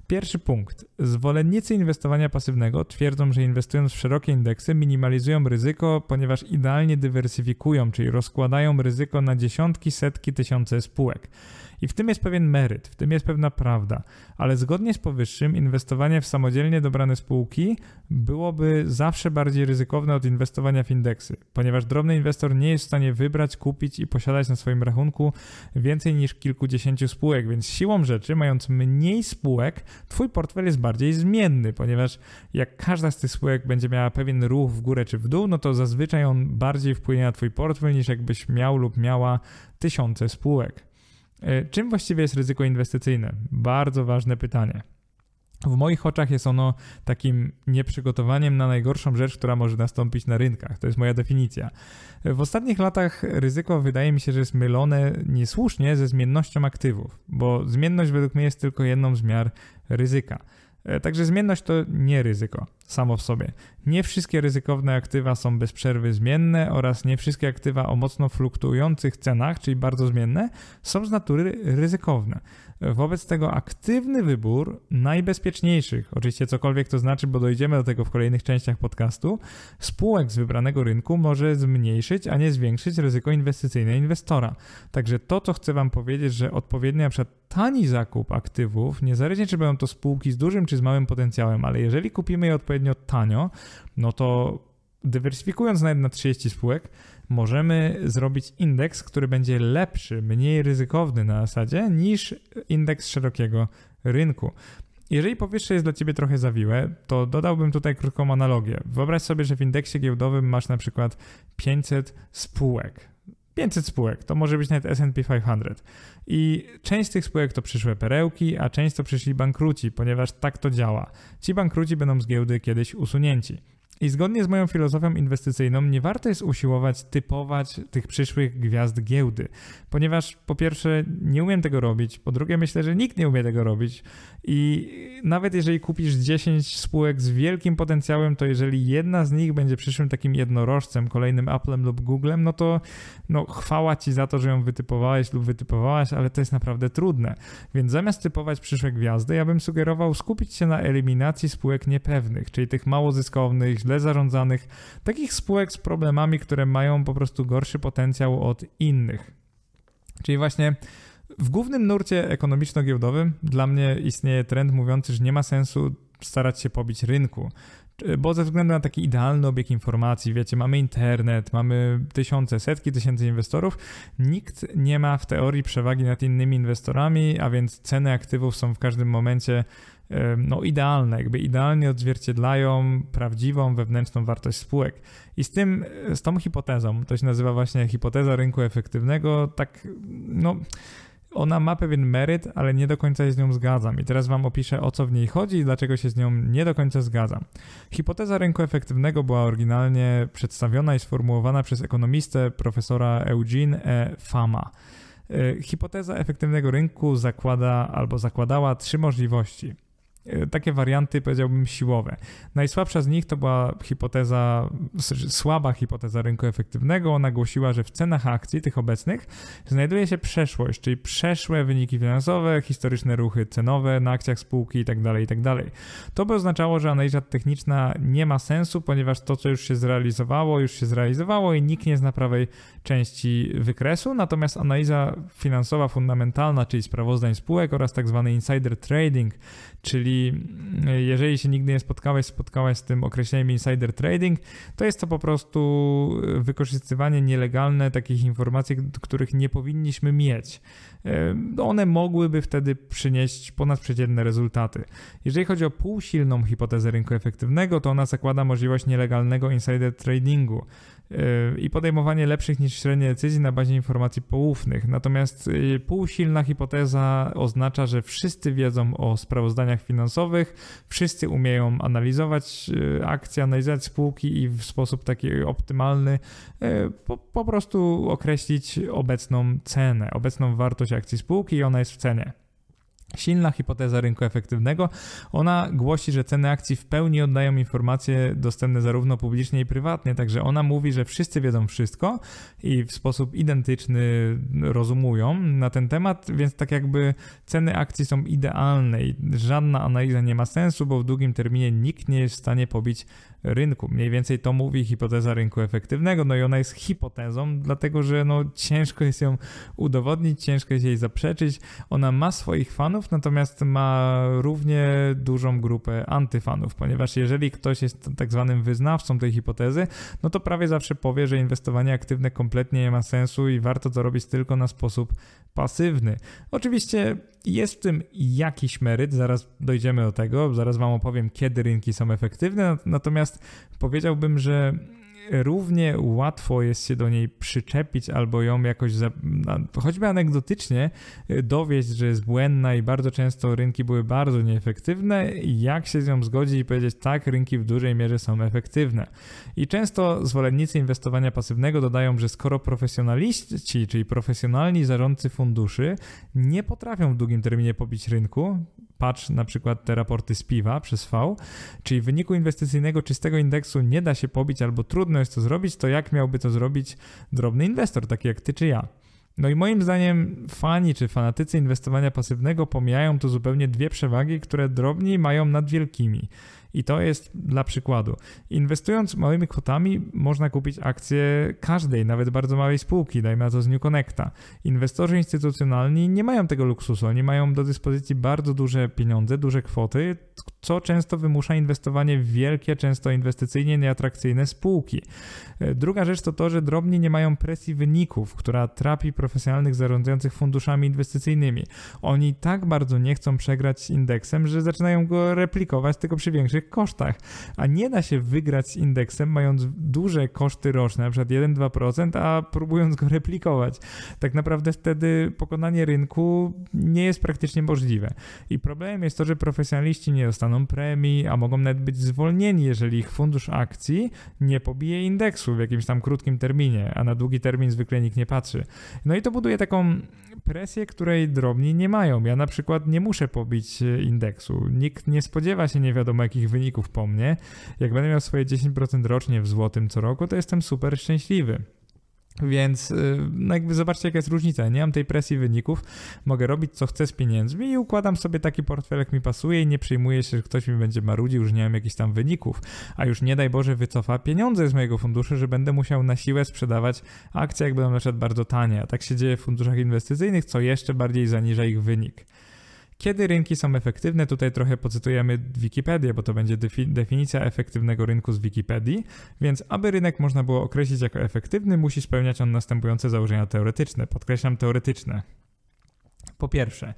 Pierwszy punkt. Zwolennicy inwestowania pasywnego twierdzą, że inwestując w szerokie indeksy minimalizują ryzyko, ponieważ idealnie dywersyfikują, czyli rozkładają ryzyko na dziesiątki, setki, tysiące spółek. I w tym jest pewien meryt, w tym jest pewna prawda, ale zgodnie z powyższym inwestowanie w samodzielnie dobrane spółki byłoby zawsze bardziej ryzykowne od inwestowania w indeksy, ponieważ drobny inwestor nie jest w stanie wybrać, kupić i posiadać na swoim rachunku więcej niż kilkudziesięciu spółek, więc siłą rzeczy, mając mniej spółek, twój portfel jest bardziej zmienny, ponieważ jak każda z tych spółek będzie miała pewien ruch w górę czy w dół, no to zazwyczaj on bardziej wpłynie na twój portfel niż jakbyś miał lub miała tysiące spółek. E, czym właściwie jest ryzyko inwestycyjne? Bardzo ważne pytanie. W moich oczach jest ono takim nieprzygotowaniem na najgorszą rzecz, która może nastąpić na rynkach. To jest moja definicja. W ostatnich latach ryzyko wydaje mi się, że jest mylone niesłusznie ze zmiennością aktywów, bo zmienność według mnie jest tylko jedną z miar ryzyka. E, także zmienność to nie ryzyko samo w sobie. Nie wszystkie ryzykowne aktywa są bez przerwy zmienne oraz nie wszystkie aktywa o mocno fluktuujących cenach, czyli bardzo zmienne, są z natury ryzykowne. Wobec tego aktywny wybór najbezpieczniejszych, oczywiście cokolwiek to znaczy, bo dojdziemy do tego w kolejnych częściach podcastu, spółek z wybranego rynku może zmniejszyć, a nie zwiększyć ryzyko inwestycyjne inwestora. Także to, co chcę Wam powiedzieć, że odpowiedni na przykład tani zakup aktywów, niezależnie czy będą to spółki z dużym czy z małym potencjałem, ale jeżeli kupimy je odpowiednio tanio, no to dywersyfikując nawet na 30 spółek, możemy zrobić indeks, który będzie lepszy, mniej ryzykowny na zasadzie niż indeks szerokiego rynku. Jeżeli powietrze jest dla Ciebie trochę zawiłe, to dodałbym tutaj krótką analogię. Wyobraź sobie, że w indeksie giełdowym masz na przykład 500 spółek. 500 spółek, to może być nawet S&P 500. I część z tych spółek to przyszłe perełki, a część to przyszli bankruci, ponieważ tak to działa. Ci bankruci będą z giełdy kiedyś usunięci. I zgodnie z moją filozofią inwestycyjną nie warto jest usiłować typować tych przyszłych gwiazd giełdy, ponieważ po pierwsze nie umiem tego robić, po drugie myślę, że nikt nie umie tego robić i nawet jeżeli kupisz 10 spółek z wielkim potencjałem, to jeżeli jedna z nich będzie przyszłym takim jednorożcem, kolejnym Applem lub Googlem, no to no, chwała ci za to, że ją wytypowałeś lub wytypowałaś, ale to jest naprawdę trudne. Więc zamiast typować przyszłe gwiazdy, ja bym sugerował skupić się na eliminacji spółek niepewnych, czyli tych mało zyskownych, źle zarządzanych, takich spółek z problemami, które mają po prostu gorszy potencjał od innych. Czyli właśnie w głównym nurcie ekonomiczno-giełdowym dla mnie istnieje trend mówiący, że nie ma sensu starać się pobić rynku bo ze względu na taki idealny obieg informacji, wiecie, mamy internet, mamy tysiące, setki tysięcy inwestorów, nikt nie ma w teorii przewagi nad innymi inwestorami, a więc ceny aktywów są w każdym momencie no, idealne, jakby idealnie odzwierciedlają prawdziwą wewnętrzną wartość spółek. I z tym, z tą hipotezą, to się nazywa właśnie hipoteza rynku efektywnego, tak no ona ma pewien meryt, ale nie do końca się z nią zgadzam. I teraz Wam opiszę, o co w niej chodzi i dlaczego się z nią nie do końca zgadzam. Hipoteza rynku efektywnego była oryginalnie przedstawiona i sformułowana przez ekonomistę profesora Eugene E. Fama. E, hipoteza efektywnego rynku zakłada albo zakładała trzy możliwości. E, takie warianty, powiedziałbym, siłowe. Najsłabsza z nich to była hipoteza, słaba hipoteza rynku efektywnego. Ona głosiła, że w cenach akcji, tych obecnych, znajduje się przeszłość, czyli przeszłe wyniki finansowe, historyczne ruchy cenowe na akcjach spółki itd. Tak itd. Tak to by oznaczało, że analiza techniczna nie ma sensu, ponieważ to, co już się zrealizowało, już się zrealizowało i nikt nie zna prawej części wykresu, natomiast analiza finansowa fundamentalna, czyli sprawozdań spółek oraz tak zwany insider trading, czyli Czyli jeżeli się nigdy nie spotkałeś, spotkałeś z tym określeniem insider trading, to jest to po prostu wykorzystywanie nielegalne takich informacji, których nie powinniśmy mieć. E, one mogłyby wtedy przynieść ponadprzeciętne rezultaty. Jeżeli chodzi o półsilną hipotezę rynku efektywnego, to ona zakłada możliwość nielegalnego insider tradingu e, i podejmowanie lepszych niż średnie decyzji na bazie informacji poufnych. Natomiast e, półsilna hipoteza oznacza, że wszyscy wiedzą o sprawozdaniach finansowych finansowych. Wszyscy umieją analizować e, akcje, analizować spółki i w sposób taki optymalny e, po, po prostu określić obecną cenę, obecną wartość akcji spółki i ona jest w cenie. Silna hipoteza rynku efektywnego, ona głosi, że ceny akcji w pełni oddają informacje dostępne zarówno publicznie jak i prywatnie, także ona mówi, że wszyscy wiedzą wszystko i w sposób identyczny rozumują na ten temat, więc tak jakby ceny akcji są idealne i żadna analiza nie ma sensu, bo w długim terminie nikt nie jest w stanie pobić rynku. Mniej więcej to mówi hipoteza rynku efektywnego, no i ona jest hipotezą, dlatego że no, ciężko jest ją udowodnić, ciężko jest jej zaprzeczyć. Ona ma swoich fanów, natomiast ma równie dużą grupę antyfanów, ponieważ jeżeli ktoś jest tak zwanym wyznawcą tej hipotezy, no to prawie zawsze powie, że inwestowanie aktywne kompletnie nie ma sensu i warto to robić tylko na sposób pasywny. Oczywiście jest w tym jakiś meryt, zaraz dojdziemy do tego, zaraz Wam opowiem, kiedy rynki są efektywne, natomiast powiedziałbym, że równie łatwo jest się do niej przyczepić albo ją jakoś, za, choćby anegdotycznie, y, dowieść, że jest błędna i bardzo często rynki były bardzo nieefektywne, jak się z nią zgodzić i powiedzieć, tak, rynki w dużej mierze są efektywne. I często zwolennicy inwestowania pasywnego dodają, że skoro profesjonaliści, czyli profesjonalni zarządcy funduszy, nie potrafią w długim terminie pobić rynku, patrz na przykład te raporty z piwa przez V, czyli w wyniku inwestycyjnego czystego indeksu nie da się pobić albo trudno jest to zrobić, to jak miałby to zrobić drobny inwestor, taki jak ty czy ja? No i moim zdaniem fani czy fanatycy inwestowania pasywnego pomijają tu zupełnie dwie przewagi, które drobni mają nad wielkimi. I to jest dla przykładu. Inwestując małymi kwotami, można kupić akcje każdej, nawet bardzo małej spółki, dajmy na to z New Connecta. Inwestorzy instytucjonalni nie mają tego luksusu, oni mają do dyspozycji bardzo duże pieniądze, duże kwoty, co często wymusza inwestowanie w wielkie, często inwestycyjnie nieatrakcyjne spółki. Druga rzecz to to, że drobni nie mają presji wyników, która trapi profesjonalnych zarządzających funduszami inwestycyjnymi. Oni tak bardzo nie chcą przegrać z indeksem, że zaczynają go replikować tylko przy większych dużych kosztach, a nie da się wygrać z indeksem, mając duże koszty roczne, na przykład 1-2%, a próbując go replikować. Tak naprawdę wtedy pokonanie rynku nie jest praktycznie możliwe. I problemem jest to, że profesjonaliści nie dostaną premii, a mogą nawet być zwolnieni, jeżeli ich fundusz akcji nie pobije indeksu w jakimś tam krótkim terminie, a na długi termin zwykle nikt nie patrzy. No i to buduje taką presję, której drobni nie mają. Ja na przykład nie muszę pobić e, indeksu. Nikt nie spodziewa się nie wiadomo jakich wyników po mnie. Jak będę miał swoje 10% rocznie w złotym co roku, to jestem super szczęśliwy. Więc y, no jakby zobaczcie, jaka jest różnica. nie mam tej presji wyników, mogę robić co chcę z pieniędzmi i układam sobie taki portfel, jak mi pasuje i nie przejmuję się, że ktoś mi będzie marudził, już nie mam jakichś tam wyników. A już nie daj Boże wycofa pieniądze z mojego funduszu, że będę musiał na siłę sprzedawać akcje, jak będą na przykład bardzo tanie. A tak się dzieje w funduszach inwestycyjnych, co jeszcze bardziej zaniża ich wynik. Kiedy rynki są efektywne? Tutaj trochę pocytujemy Wikipedię, bo to będzie definicja efektywnego rynku z Wikipedii. Więc aby rynek można było określić jako efektywny, musi spełniać on następujące założenia teoretyczne. Podkreślam teoretyczne. Po pierwsze,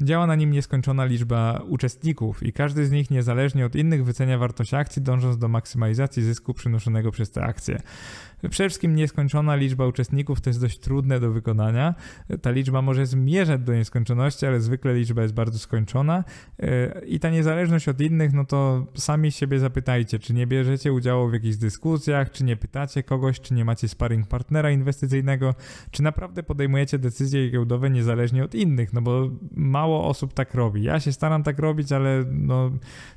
działa na nim nieskończona liczba uczestników i każdy z nich niezależnie od innych wycenia wartość akcji, dążąc do maksymalizacji zysku przynoszonego przez te akcje. Przede wszystkim nieskończona liczba uczestników to jest dość trudne do wykonania. Ta liczba może zmierzać do nieskończoności, ale zwykle liczba jest bardzo skończona. E, I ta niezależność od innych, no to sami siebie zapytajcie, czy nie bierzecie udziału w jakichś dyskusjach, czy nie pytacie kogoś, czy nie macie sparring partnera inwestycyjnego, czy naprawdę podejmujecie decyzje giełdowe niezależnie od innych no bo mało osób tak robi. Ja się staram tak robić, ale no,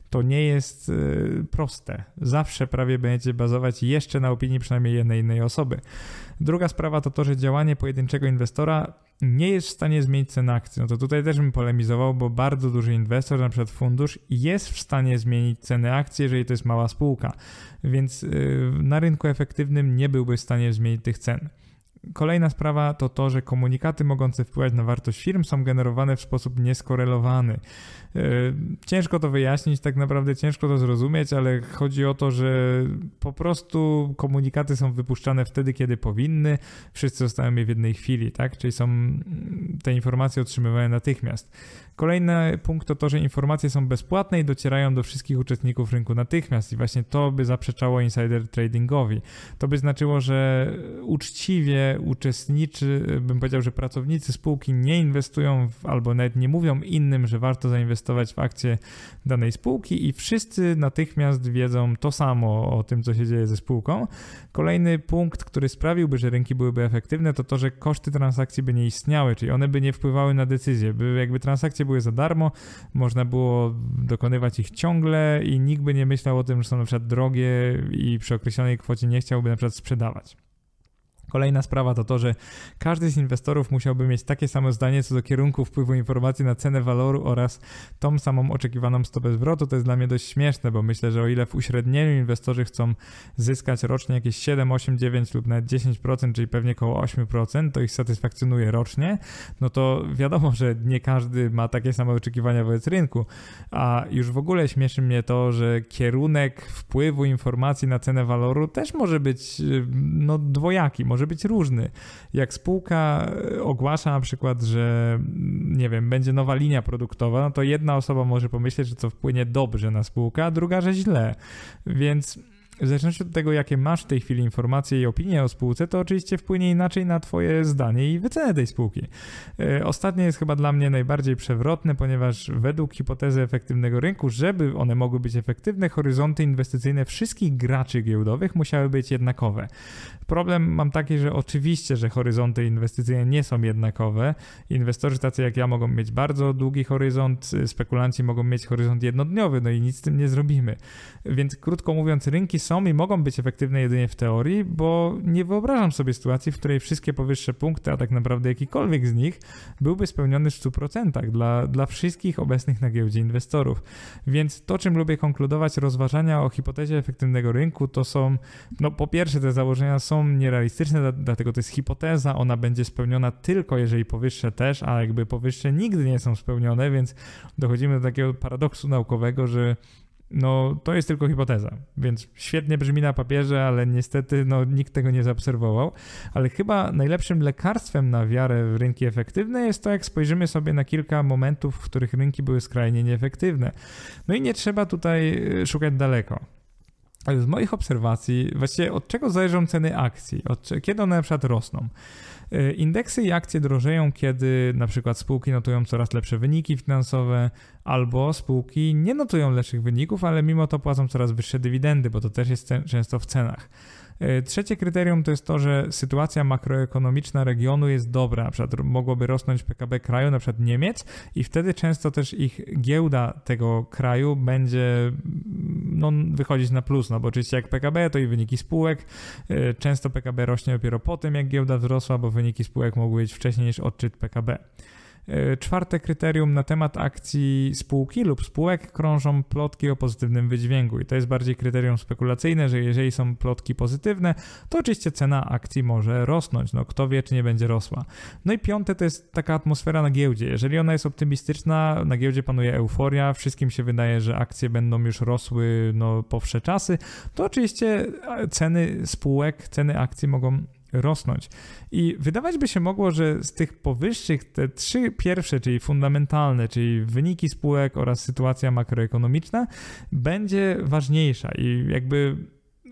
to nie jest y, proste. Zawsze prawie będziecie bazować jeszcze na opinii przynajmniej jednej innej osoby. Druga sprawa to to, że działanie pojedynczego inwestora nie jest w stanie zmienić ceny akcji. No to tutaj też bym polemizował, bo bardzo duży inwestor, na przykład fundusz, jest w stanie zmienić ceny akcji, jeżeli to jest mała spółka. Więc y, na rynku efektywnym nie byłby w stanie zmienić tych cen. Kolejna sprawa to to, że komunikaty mogące wpływać na wartość firm są generowane w sposób nieskorelowany. E, ciężko to wyjaśnić, tak naprawdę ciężko to zrozumieć, ale chodzi o to, że po prostu komunikaty są wypuszczane wtedy, kiedy powinny, wszyscy dostają je w jednej chwili, tak? Czyli są mm, te informacje otrzymywane natychmiast. Kolejny punkt to to, że informacje są bezpłatne i docierają do wszystkich uczestników rynku natychmiast i właśnie to by zaprzeczało insider tradingowi. To by znaczyło, że uczciwie Uczestnicy, uczestniczy, bym powiedział, że pracownicy spółki nie inwestują w, albo nawet nie mówią innym, że warto zainwestować w akcje danej spółki i wszyscy natychmiast wiedzą to samo o tym, co się dzieje ze spółką. Kolejny punkt, który sprawiłby, że rynki byłyby efektywne, to to, że koszty transakcji by nie istniały, czyli one by nie wpływały na decyzje. By jakby transakcje były za darmo, można było dokonywać ich ciągle i nikt by nie myślał o tym, że są na przykład drogie i przy określonej kwocie nie chciałby na przykład sprzedawać. Kolejna sprawa to to, że każdy z inwestorów musiałby mieć takie samo zdanie co do kierunku wpływu informacji na cenę waloru oraz tą samą oczekiwaną stopę zwrotu. To jest dla mnie dość śmieszne, bo myślę, że o ile w uśrednieniu inwestorzy chcą zyskać rocznie jakieś 7, 8, 9 lub nawet 10%, czyli pewnie około 8%, to ich satysfakcjonuje rocznie, no to wiadomo, że nie każdy ma takie same oczekiwania wobec rynku, a już w ogóle śmieszy mnie to, że kierunek wpływu informacji na cenę waloru też może być y, no dwojaki może być różny. Jak spółka e, ogłasza na przykład, że mm, nie wiem, będzie nowa linia produktowa, no to jedna osoba może pomyśleć, że to wpłynie dobrze na spółkę, a druga, że źle. Więc w zależności od tego, jakie masz w tej chwili informacje i opinie o spółce, to oczywiście wpłynie inaczej na Twoje zdanie i wycenę tej spółki. E, ostatnie jest chyba dla mnie najbardziej przewrotne, ponieważ według hipotezy efektywnego rynku, żeby one mogły być efektywne, horyzonty inwestycyjne wszystkich graczy giełdowych musiały być jednakowe. Problem mam taki, że oczywiście, że horyzonty inwestycyjne nie są jednakowe. Inwestorzy tacy jak ja mogą mieć bardzo długi horyzont, e, spekulanci mogą mieć horyzont jednodniowy, no i nic z tym nie zrobimy. Więc krótko mówiąc, rynki są i mogą być efektywne jedynie w teorii, bo nie wyobrażam sobie sytuacji, w której wszystkie powyższe punkty, a tak naprawdę jakikolwiek z nich, byłby spełniony w 100% dla, dla wszystkich obecnych na giełdzie inwestorów. Więc to, czym lubię konkludować rozważania o hipotezie efektywnego rynku, to są, no po pierwsze, te założenia są nierealistyczne, dlatego to jest hipoteza, ona będzie spełniona tylko jeżeli powyższe też, a jakby powyższe nigdy nie są spełnione, więc dochodzimy do takiego paradoksu naukowego, że no, to jest tylko hipoteza, więc świetnie brzmi na papierze, ale niestety no, nikt tego nie zaobserwował. Ale chyba najlepszym lekarstwem na wiarę w rynki efektywne jest to, jak spojrzymy sobie na kilka momentów, w których rynki były skrajnie nieefektywne. No i nie trzeba tutaj y, szukać daleko. Z moich obserwacji, właściwie od czego zależą ceny akcji, od, kiedy one na przykład rosną. E, indeksy i akcje drożeją, kiedy na przykład spółki notują coraz lepsze wyniki finansowe, albo spółki nie notują lepszych wyników, ale mimo to płacą coraz wyższe dywidendy, bo to też jest często w cenach. E, trzecie kryterium to jest to, że sytuacja makroekonomiczna regionu jest dobra, na przykład mogłoby rosnąć PKB kraju, na przykład Niemiec i wtedy często też ich giełda tego kraju będzie mm, no, wychodzić na plus, no bo oczywiście jak PKB to i wyniki spółek, e, często PKB rośnie dopiero po tym jak giełda wzrosła, bo wyniki spółek mogły być wcześniej niż odczyt PKB. E, czwarte kryterium na temat akcji spółki lub spółek krążą plotki o pozytywnym wydźwięku i to jest bardziej kryterium spekulacyjne, że jeżeli są plotki pozytywne, to oczywiście cena akcji może rosnąć. No kto wie, czy nie będzie rosła. No i piąte to jest taka atmosfera na giełdzie. Jeżeli ona jest optymistyczna, na giełdzie panuje euforia, wszystkim się wydaje, że akcje będą już rosły no, po wsze czasy, to oczywiście ceny spółek, ceny akcji mogą rosnąć. I wydawać by się mogło, że z tych powyższych, te trzy pierwsze, czyli fundamentalne, czyli wyniki spółek oraz sytuacja makroekonomiczna, będzie ważniejsza i jakby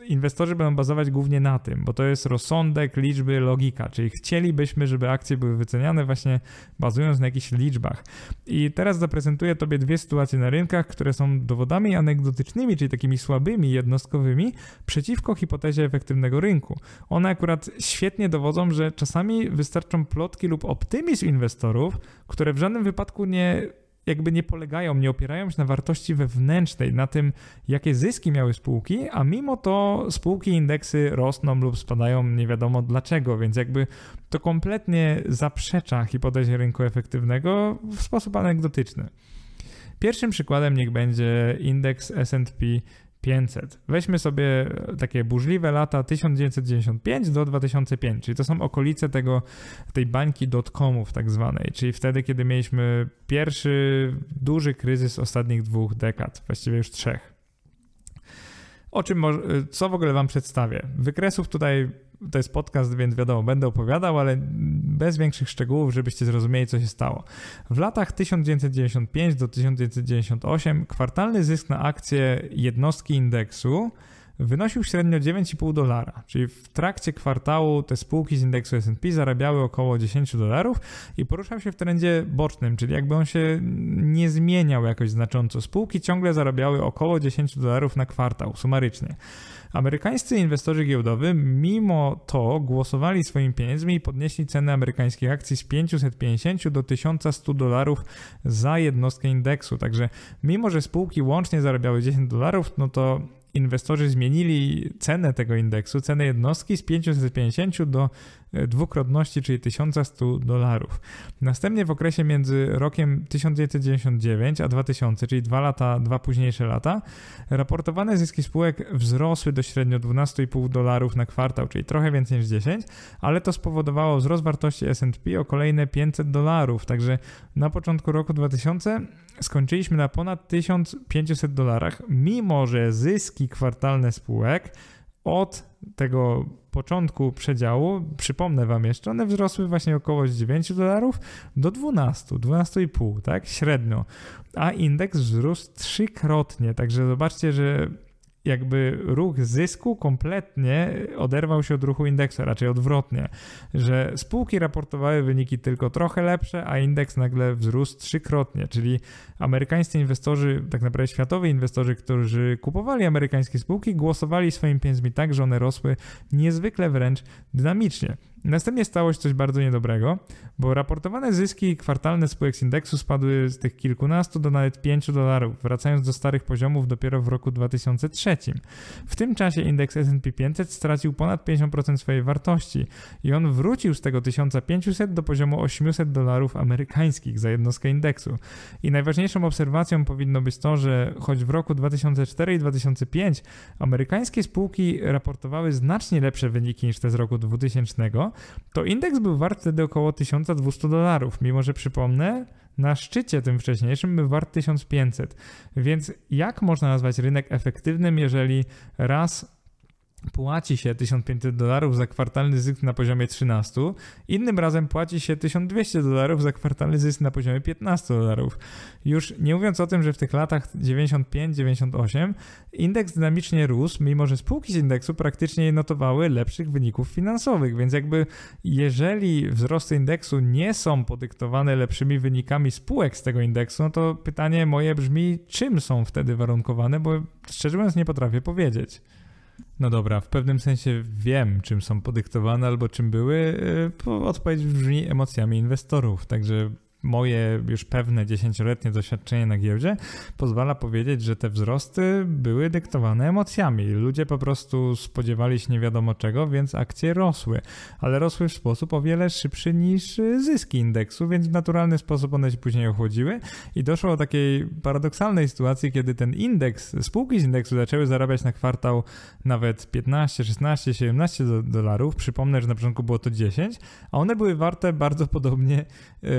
inwestorzy będą bazować głównie na tym, bo to jest rozsądek, liczby, logika, czyli chcielibyśmy, żeby akcje były wyceniane właśnie bazując na jakichś liczbach. I teraz zaprezentuję Tobie dwie sytuacje na rynkach, które są dowodami anegdotycznymi, czyli takimi słabymi, jednostkowymi, przeciwko hipotezie efektywnego rynku. One akurat świetnie dowodzą, że czasami wystarczą plotki lub optymizm inwestorów, które w żadnym wypadku nie jakby nie polegają, nie opierają się na wartości wewnętrznej, na tym, jakie zyski miały spółki, a mimo to spółki indeksy rosną lub spadają nie wiadomo dlaczego, więc jakby to kompletnie zaprzecza hipotezie rynku efektywnego w sposób anegdotyczny. Pierwszym przykładem niech będzie indeks SP 500. Weźmy sobie e, takie burzliwe lata 1995 do 2005, czyli to są okolice tego, tej bańki dotcomów tak zwanej, czyli wtedy, kiedy mieliśmy pierwszy duży kryzys ostatnich dwóch dekad, właściwie już trzech. O czym, e, co w ogóle wam przedstawię? Wykresów tutaj to jest podcast, więc wiadomo, będę opowiadał, ale bez większych szczegółów, żebyście zrozumieli, co się stało. W latach 1995 do 1998 kwartalny zysk na akcję jednostki indeksu wynosił średnio 9,5 dolara, czyli w trakcie kwartału te spółki z indeksu S&P zarabiały około 10 dolarów i poruszał się w trendzie bocznym, czyli jakby on się nie zmieniał jakoś znacząco. Spółki ciągle zarabiały około 10 dolarów na kwartał, sumarycznie. Amerykańscy inwestorzy giełdowi mimo to głosowali swoimi pieniędzmi i podnieśli ceny amerykańskich akcji z 550 do 1100 dolarów za jednostkę indeksu. Także mimo, że spółki łącznie zarabiały 10 dolarów, no to inwestorzy zmienili cenę tego indeksu, cenę jednostki z 550 do E, dwukrotności, czyli 1100 dolarów. Następnie w okresie między rokiem 1999 a 2000, czyli dwa lata, dwa późniejsze lata, raportowane zyski spółek wzrosły do średnio 12,5 dolarów na kwartał, czyli trochę więcej niż 10, ale to spowodowało wzrost wartości S&P o kolejne 500 dolarów, także na początku roku 2000 skończyliśmy na ponad 1500 dolarach, mimo że zyski kwartalne spółek od tego początku przedziału, przypomnę wam jeszcze, one wzrosły właśnie około 9 dolarów do 12, 12,5, tak, średnio. A indeks wzrósł trzykrotnie, także zobaczcie, że jakby ruch zysku kompletnie oderwał się od ruchu indeksu, raczej odwrotnie, że spółki raportowały wyniki tylko trochę lepsze, a indeks nagle wzrósł trzykrotnie, czyli amerykańscy inwestorzy, tak naprawdę światowi inwestorzy, którzy kupowali amerykańskie spółki, głosowali swoimi pieniędzmi tak, że one rosły niezwykle wręcz dynamicznie. Następnie stało się coś bardzo niedobrego, bo raportowane zyski kwartalne spółek z indeksu spadły z tych kilkunastu do nawet 5 dolarów, wracając do starych poziomów dopiero w roku 2003. W tym czasie indeks S&P 500 stracił ponad 50% swojej wartości i on wrócił z tego 1500 do poziomu 800 dolarów amerykańskich za jednostkę indeksu. I najważniejszą obserwacją powinno być to, że choć w roku 2004 i 2005 amerykańskie spółki raportowały znacznie lepsze wyniki niż te z roku 2000, to indeks był wart wtedy około 1200 dolarów, mimo że przypomnę, na szczycie tym wcześniejszym był wart 1500. Więc jak można nazwać rynek efektywnym, jeżeli raz płaci się 1500 dolarów za kwartalny zysk na poziomie 13, innym razem płaci się 1200 dolarów za kwartalny zysk na poziomie 15 dolarów. Już nie mówiąc o tym, że w tych latach 95-98 indeks dynamicznie rósł, mimo że spółki z indeksu praktycznie nie notowały lepszych wyników finansowych, więc jakby jeżeli wzrosty indeksu nie są podyktowane lepszymi wynikami spółek z tego indeksu, no to pytanie moje brzmi, czym są wtedy warunkowane, bo szczerze mówiąc nie potrafię powiedzieć. No dobra, w pewnym sensie wiem, czym są podyktowane albo czym były. Y, odpowiedź brzmi emocjami inwestorów, także moje już pewne dziesięcioletnie doświadczenie na giełdzie pozwala powiedzieć, że te wzrosty były dyktowane emocjami. Ludzie po prostu spodziewali się nie wiadomo czego, więc akcje rosły, ale rosły w sposób o wiele szybszy niż zyski indeksu, więc w naturalny sposób one się później ochłodziły i doszło do takiej paradoksalnej sytuacji, kiedy ten indeks, spółki z indeksu zaczęły zarabiać na kwartał nawet 15, 16, 17 dolarów. Przypomnę, że na początku było to 10, a one były warte bardzo podobnie yy,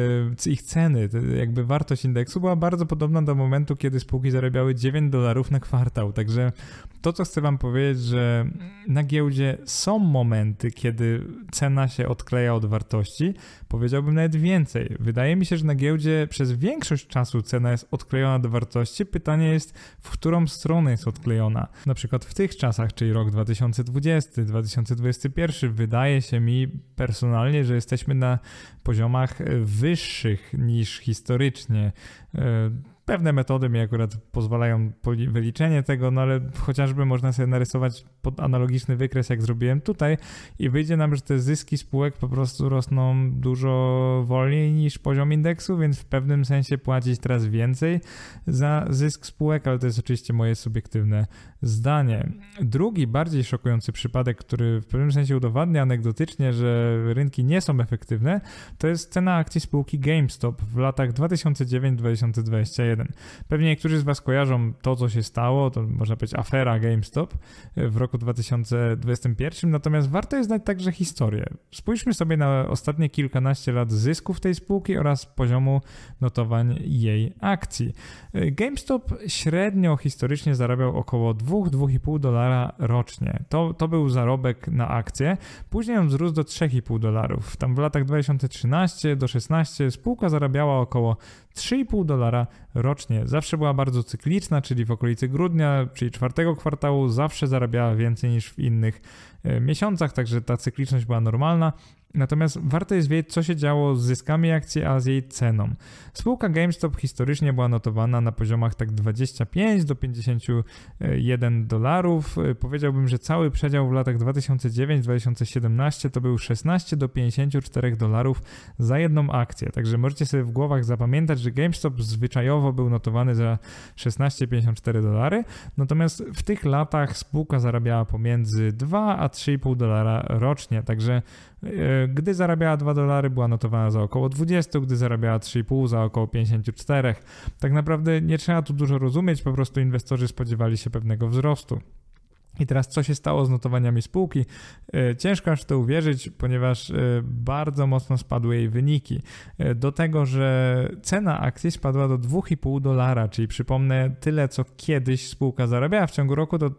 ich ceny, jakby wartość indeksu była bardzo podobna do momentu, kiedy spółki zarabiały 9 dolarów na kwartał. Także to, co chcę Wam powiedzieć, że na giełdzie są momenty, kiedy cena się odkleja od wartości. Powiedziałbym nawet więcej. Wydaje mi się, że na giełdzie przez większość czasu cena jest odklejona do wartości. Pytanie jest, w którą stronę jest odklejona. Na przykład w tych czasach, czyli rok 2020, 2021, wydaje się mi personalnie, że jesteśmy na poziomach e, wyższych niż historycznie. E, Pewne metody mi akurat pozwalają wyliczenie tego, no ale chociażby można sobie narysować pod analogiczny wykres, jak zrobiłem tutaj i wyjdzie nam, że te zyski spółek po prostu rosną dużo wolniej niż poziom indeksu, więc w pewnym sensie płacić teraz więcej za zysk spółek, ale to jest oczywiście moje subiektywne zdanie. Drugi, bardziej szokujący przypadek, który w pewnym sensie udowadnia anegdotycznie, że rynki nie są efektywne, to jest cena akcji spółki GameStop w latach 2009-2021. Pewnie niektórzy z Was kojarzą to, co się stało, to można powiedzieć afera GameStop w roku 2021, natomiast warto jest znać także historię. Spójrzmy sobie na ostatnie kilkanaście lat zysków tej spółki oraz poziomu notowań jej akcji. GameStop średnio historycznie zarabiał około 2-2,5 dolara rocznie. To, to był zarobek na akcję. Później on wzrósł do 3,5 dolarów. Tam w latach 2013 do spółka zarabiała około 3,5 dolara rocznie. Zawsze była bardzo cykliczna, czyli w okolicy grudnia, czyli czwartego kwartału, zawsze zarabiała więcej niż w innych E, miesiącach, także ta cykliczność była normalna. Natomiast warto jest wiedzieć, co się działo z zyskami akcji, a z jej ceną. Spółka GameStop historycznie była notowana na poziomach tak 25 do 51 dolarów. E, powiedziałbym, że cały przedział w latach 2009-2017 to był 16 do 54 dolarów za jedną akcję. Także możecie sobie w głowach zapamiętać, że GameStop zwyczajowo był notowany za 16,54 dolary, natomiast w tych latach spółka zarabiała pomiędzy 2 a 3,5 dolara rocznie. Także e, gdy zarabiała 2 dolary, była notowana za około 20, gdy zarabiała 3,5 za około 54. Tak naprawdę nie trzeba tu dużo rozumieć, po prostu inwestorzy spodziewali się pewnego wzrostu. I teraz co się stało z notowaniami spółki? E, ciężko aż w to uwierzyć, ponieważ e, bardzo mocno spadły jej wyniki. Do tego, że cena akcji spadła do 2,5 dolara, czyli przypomnę tyle, co kiedyś spółka zarabiała w ciągu roku, to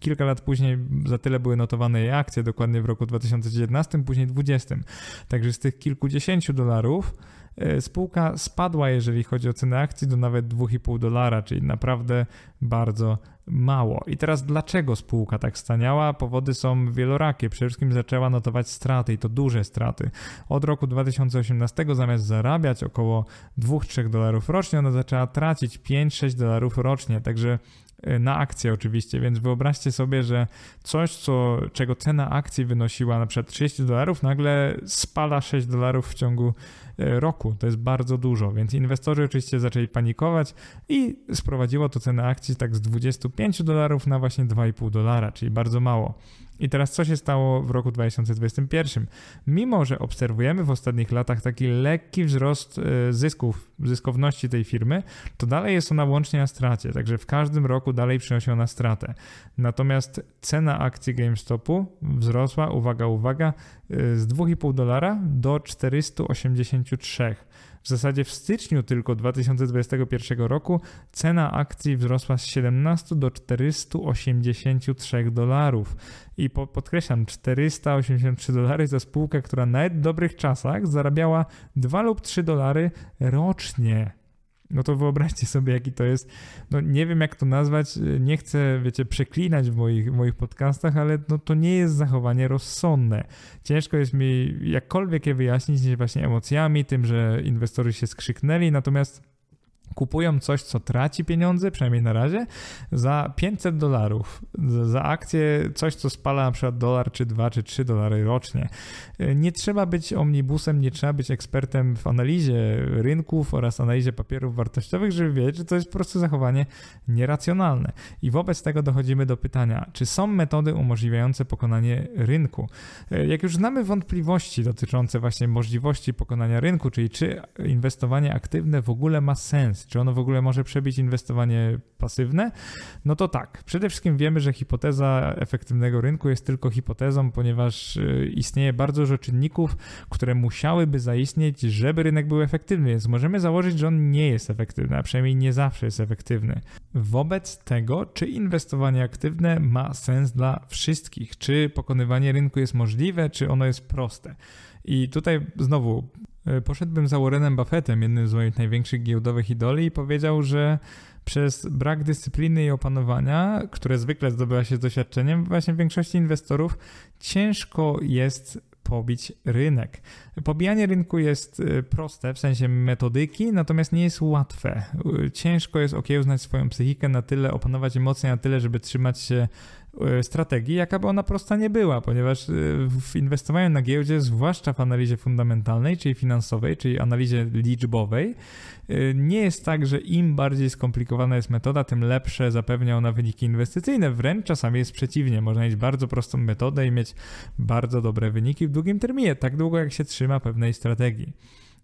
kilka lat później za tyle były notowane jej akcje, dokładnie w roku 2019, później 2020. Także z tych kilkudziesięciu dolarów e, spółka spadła, jeżeli chodzi o cenę akcji, do nawet 2,5 dolara, czyli naprawdę bardzo mało. I teraz dlaczego spółka tak staniała? Powody są wielorakie. Przede wszystkim zaczęła notować straty i to duże straty. Od roku 2018 zamiast zarabiać około 2-3 dolarów rocznie, ona zaczęła tracić 5-6 dolarów rocznie, także Y, na akcję oczywiście, więc wyobraźcie sobie, że coś, co, czego cena akcji wynosiła na przykład 30 dolarów, nagle spada 6 dolarów w ciągu y, roku. To jest bardzo dużo, więc inwestorzy oczywiście zaczęli panikować i sprowadziło to cenę akcji tak z 25 dolarów na właśnie 2,5 dolara, czyli bardzo mało. I teraz co się stało w roku 2021? Mimo, że obserwujemy w ostatnich latach taki lekki wzrost e, zysków, zyskowności tej firmy, to dalej jest ona łącznie na stracie, także w każdym roku dalej przynosi ona stratę. Natomiast cena akcji GameStopu wzrosła, uwaga, uwaga, e, z 2,5 dolara do 483. W zasadzie w styczniu tylko 2021 roku cena akcji wzrosła z 17 do 483 dolarów. I po, podkreślam, 483 dolary za spółkę, która nawet w dobrych czasach zarabiała 2 lub 3 dolary rocznie. No to wyobraźcie sobie, jaki to jest. No nie wiem, jak to nazwać. Nie chcę, wiecie, przeklinać w moich, moich podcastach, ale no to nie jest zachowanie rozsądne. Ciężko jest mi jakkolwiek je wyjaśnić, właśnie emocjami, tym, że inwestorzy się skrzyknęli, natomiast kupują coś, co traci pieniądze, przynajmniej na razie, za 500 dolarów, za akcję, coś, co spala na przykład dolar, czy dwa, czy trzy dolary rocznie. E, nie trzeba być omnibusem, nie trzeba być ekspertem w analizie rynków oraz analizie papierów wartościowych, żeby wiedzieć, że to jest po prostu zachowanie nieracjonalne. I wobec tego dochodzimy do pytania, czy są metody umożliwiające pokonanie rynku? E, jak już znamy wątpliwości dotyczące właśnie możliwości pokonania rynku, czyli czy inwestowanie aktywne w ogóle ma sens, czy ono w ogóle może przebić inwestowanie pasywne? No to tak, przede wszystkim wiemy, że hipoteza efektywnego rynku jest tylko hipotezą, ponieważ y, istnieje bardzo dużo czynników, które musiałyby zaistnieć, żeby rynek był efektywny, więc możemy założyć, że on nie jest efektywny, a przynajmniej nie zawsze jest efektywny. Wobec tego, czy inwestowanie aktywne ma sens dla wszystkich? Czy pokonywanie rynku jest możliwe, czy ono jest proste? I tutaj znowu E, poszedłbym za Warrenem Buffettem, jednym z moich największych giełdowych idoli, i powiedział, że przez brak dyscypliny i opanowania, które zwykle zdobywa się z doświadczeniem, właśnie większości inwestorów ciężko jest pobić rynek. Pobijanie rynku jest e, proste w sensie metodyki, natomiast nie jest łatwe. E, ciężko jest okiełznać swoją psychikę na tyle, opanować emocje na tyle, żeby trzymać się E, strategii, jaka by ona prosta nie była, ponieważ e, w inwestowaniu na giełdzie, zwłaszcza w analizie fundamentalnej, czyli finansowej, czyli analizie liczbowej, e, nie jest tak, że im bardziej skomplikowana jest metoda, tym lepsze zapewnia ona wyniki inwestycyjne. Wręcz czasami jest przeciwnie. Można mieć bardzo prostą metodę i mieć bardzo dobre wyniki w długim terminie, tak długo jak się trzyma pewnej strategii.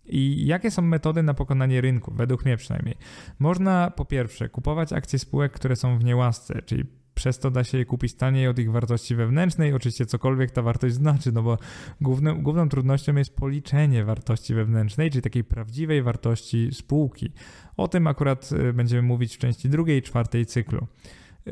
I jakie są metody na pokonanie rynku, według mnie przynajmniej? Można po pierwsze kupować akcje spółek, które są w niełasce, czyli przez to da się je kupić taniej od ich wartości wewnętrznej. Oczywiście cokolwiek ta wartość znaczy, no bo głównym, główną trudnością jest policzenie wartości wewnętrznej, czyli takiej prawdziwej wartości spółki. O tym akurat y, będziemy mówić w części drugiej czwartej cyklu.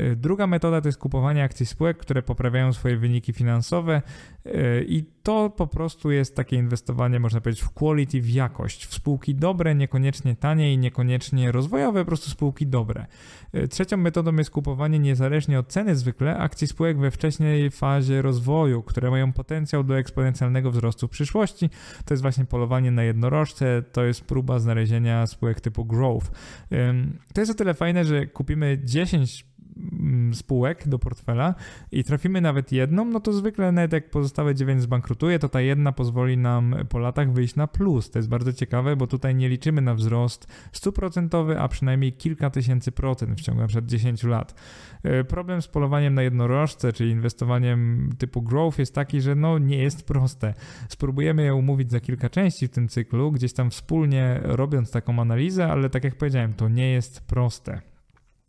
Y, druga metoda to jest kupowanie akcji spółek, które poprawiają swoje wyniki finansowe y, i to po prostu jest takie inwestowanie, można powiedzieć, w quality, w jakość, w spółki dobre, niekoniecznie tanie i niekoniecznie rozwojowe, po prostu spółki dobre. Y, trzecią metodą jest kupowanie niezależnie od ceny zwykle akcji spółek we wcześniej fazie rozwoju, które mają potencjał do eksponencjalnego wzrostu w przyszłości. To jest właśnie polowanie na jednorożce, to jest próba znalezienia spółek typu growth. To jest o tyle fajne, że kupimy 10 Mm, spółek do portfela i trafimy nawet jedną, no to zwykle nawet jak pozostałe 9 zbankrutuje, to ta jedna pozwoli nam po latach wyjść na plus. To jest bardzo ciekawe, bo tutaj nie liczymy na wzrost stuprocentowy, a przynajmniej kilka tysięcy procent w ciągu na przykład 10 lat. E, problem z polowaniem na jednorożce, czyli inwestowaniem typu growth jest taki, że no nie jest proste. Spróbujemy je umówić za kilka części w tym cyklu, gdzieś tam wspólnie robiąc taką analizę, ale tak jak powiedziałem, to nie jest proste.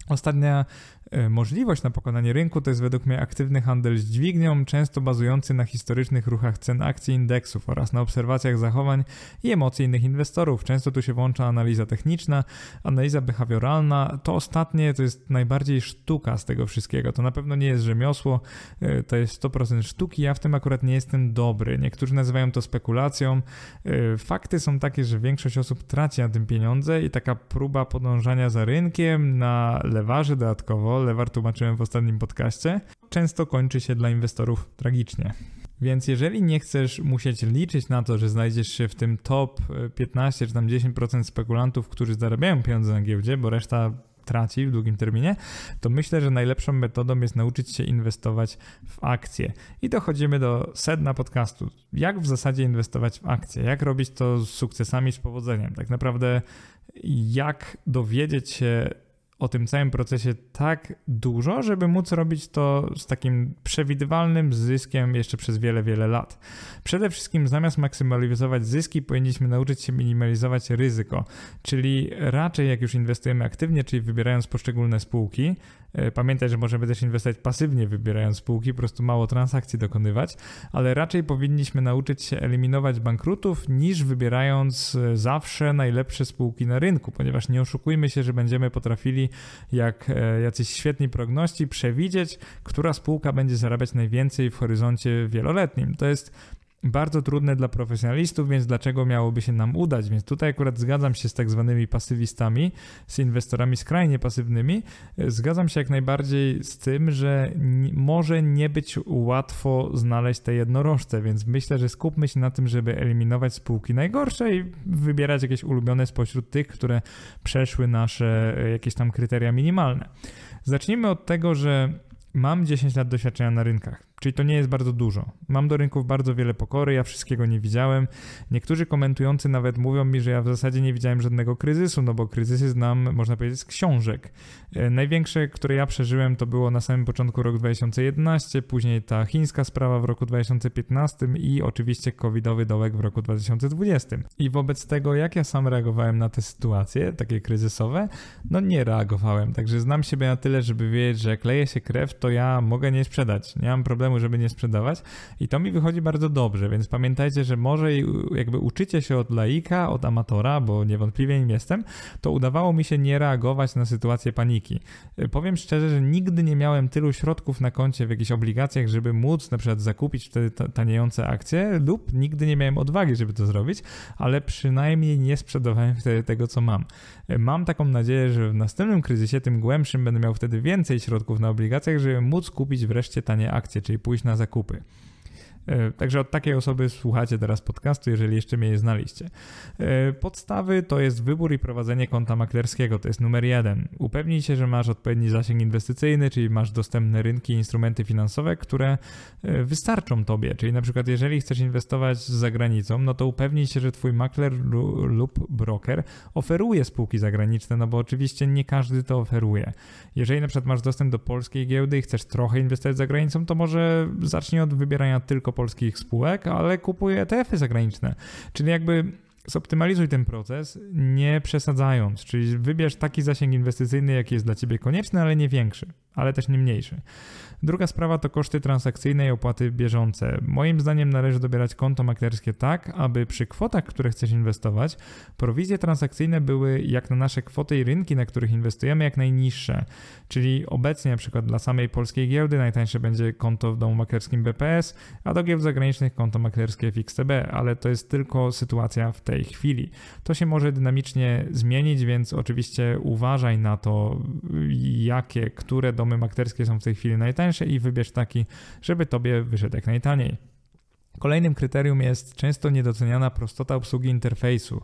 Ostatnia E, możliwość na pokonanie rynku to jest według mnie aktywny handel z dźwignią, często bazujący na historycznych ruchach cen akcji indeksów oraz na obserwacjach zachowań i emocji innych inwestorów. Często tu się włącza analiza techniczna, analiza behawioralna. To ostatnie to jest najbardziej sztuka z tego wszystkiego. To na pewno nie jest rzemiosło, e, to jest 100% sztuki. Ja w tym akurat nie jestem dobry. Niektórzy nazywają to spekulacją. E, fakty są takie, że większość osób traci na tym pieniądze i taka próba podążania za rynkiem na lewarzy dodatkowo co Lewar tłumaczyłem w ostatnim podcaście, często kończy się dla inwestorów tragicznie. Więc jeżeli nie chcesz musieć liczyć na to, że znajdziesz się w tym top 15 e, czy tam 10% spekulantów, którzy zarabiają pieniądze na giełdzie, bo reszta traci w długim terminie, to myślę, że najlepszą metodą jest nauczyć się inwestować w akcje. I dochodzimy do sedna podcastu. Jak w zasadzie inwestować w akcje? Jak robić to z sukcesami, z powodzeniem? Tak naprawdę, jak dowiedzieć się o tym całym procesie tak dużo, żeby móc robić to z takim przewidywalnym zyskiem jeszcze przez wiele, wiele lat. Przede wszystkim zamiast maksymalizować zyski, powinniśmy nauczyć się minimalizować ryzyko, czyli raczej jak już inwestujemy aktywnie, czyli wybierając poszczególne spółki, E, pamiętaj, że możemy też inwestować pasywnie, wybierając spółki, po prostu mało transakcji dokonywać, ale raczej powinniśmy nauczyć się eliminować bankrutów niż wybierając e, zawsze najlepsze spółki na rynku, ponieważ nie oszukujmy się, że będziemy potrafili jak e, jacyś świetni progności przewidzieć, która spółka będzie zarabiać najwięcej w horyzoncie wieloletnim. To jest bardzo trudne dla profesjonalistów, więc dlaczego miałoby się nam udać? Więc tutaj akurat zgadzam się z tak zwanymi pasywistami, z inwestorami skrajnie pasywnymi. Zgadzam się jak najbardziej z tym, że może nie być łatwo znaleźć te jednorożce, więc myślę, że skupmy się na tym, żeby eliminować spółki najgorsze i wybierać jakieś ulubione spośród tych, które przeszły nasze e, jakieś tam kryteria minimalne. Zacznijmy od tego, że mam 10 lat doświadczenia na rynkach Czyli to nie jest bardzo dużo. Mam do rynków bardzo wiele pokory, ja wszystkiego nie widziałem. Niektórzy komentujący nawet mówią mi, że ja w zasadzie nie widziałem żadnego kryzysu, no bo kryzysy znam, można powiedzieć, z książek. E, największe, które ja przeżyłem, to było na samym początku rok 2011, później ta chińska sprawa w roku 2015 i oczywiście covidowy dołek w roku 2020. I wobec tego, jak ja sam reagowałem na te sytuacje, takie kryzysowe, no nie reagowałem. Także znam siebie na tyle, żeby wiedzieć, że jak leje się krew, to ja mogę nie sprzedać. Nie mam problemu problemu, żeby nie sprzedawać. I to mi wychodzi bardzo dobrze, więc pamiętajcie, że może jakby uczycie się od laika, od amatora, bo niewątpliwie nim jestem, to udawało mi się nie reagować na sytuację paniki. Y, powiem szczerze, że nigdy nie miałem tylu środków na koncie w jakichś obligacjach, żeby móc na przykład zakupić wtedy taniejące akcje lub nigdy nie miałem odwagi, żeby to zrobić, ale przynajmniej nie sprzedawałem wtedy tego, co mam. Y, mam taką nadzieję, że w następnym kryzysie, tym głębszym, będę miał wtedy więcej środków na obligacjach, żeby móc kupić wreszcie tanie akcje, czyli pójść na zakupy. E, także od takiej osoby słuchacie teraz podcastu, jeżeli jeszcze mnie nie znaliście. E, podstawy to jest wybór i prowadzenie konta maklerskiego, to jest numer jeden. Upewnij się, że masz odpowiedni zasięg inwestycyjny, czyli masz dostępne rynki, instrumenty finansowe, które e, wystarczą tobie. Czyli na przykład jeżeli chcesz inwestować za granicą, no to upewnij się, że twój makler lub broker oferuje spółki zagraniczne, no bo oczywiście nie każdy to oferuje. Jeżeli na przykład masz dostęp do polskiej giełdy i chcesz trochę inwestować za granicą, to może zacznij od wybierania tylko polskich spółek, ale kupuję ETF-y zagraniczne. Czyli jakby zoptymalizuj ten proces, nie przesadzając, czyli wybierz taki zasięg inwestycyjny, jaki jest dla ciebie konieczny, ale nie większy, ale też nie mniejszy. Druga sprawa to koszty transakcyjne i opłaty bieżące. Moim zdaniem należy dobierać konto maklerskie tak, aby przy kwotach, które chcesz inwestować, prowizje transakcyjne były jak na nasze kwoty i rynki, na których inwestujemy, jak najniższe. Czyli obecnie na przykład dla samej polskiej giełdy najtańsze będzie konto w domu maklerskim BPS, a do giełd zagranicznych konto maklerskie FXTB, ale to jest tylko sytuacja w tej chwili. To się może dynamicznie zmienić, więc oczywiście uważaj na to, jakie, które domy maklerskie są w tej chwili najtańsze i wybierz taki, żeby tobie wyszedł jak najtaniej. Kolejnym kryterium jest często niedoceniana prostota obsługi interfejsu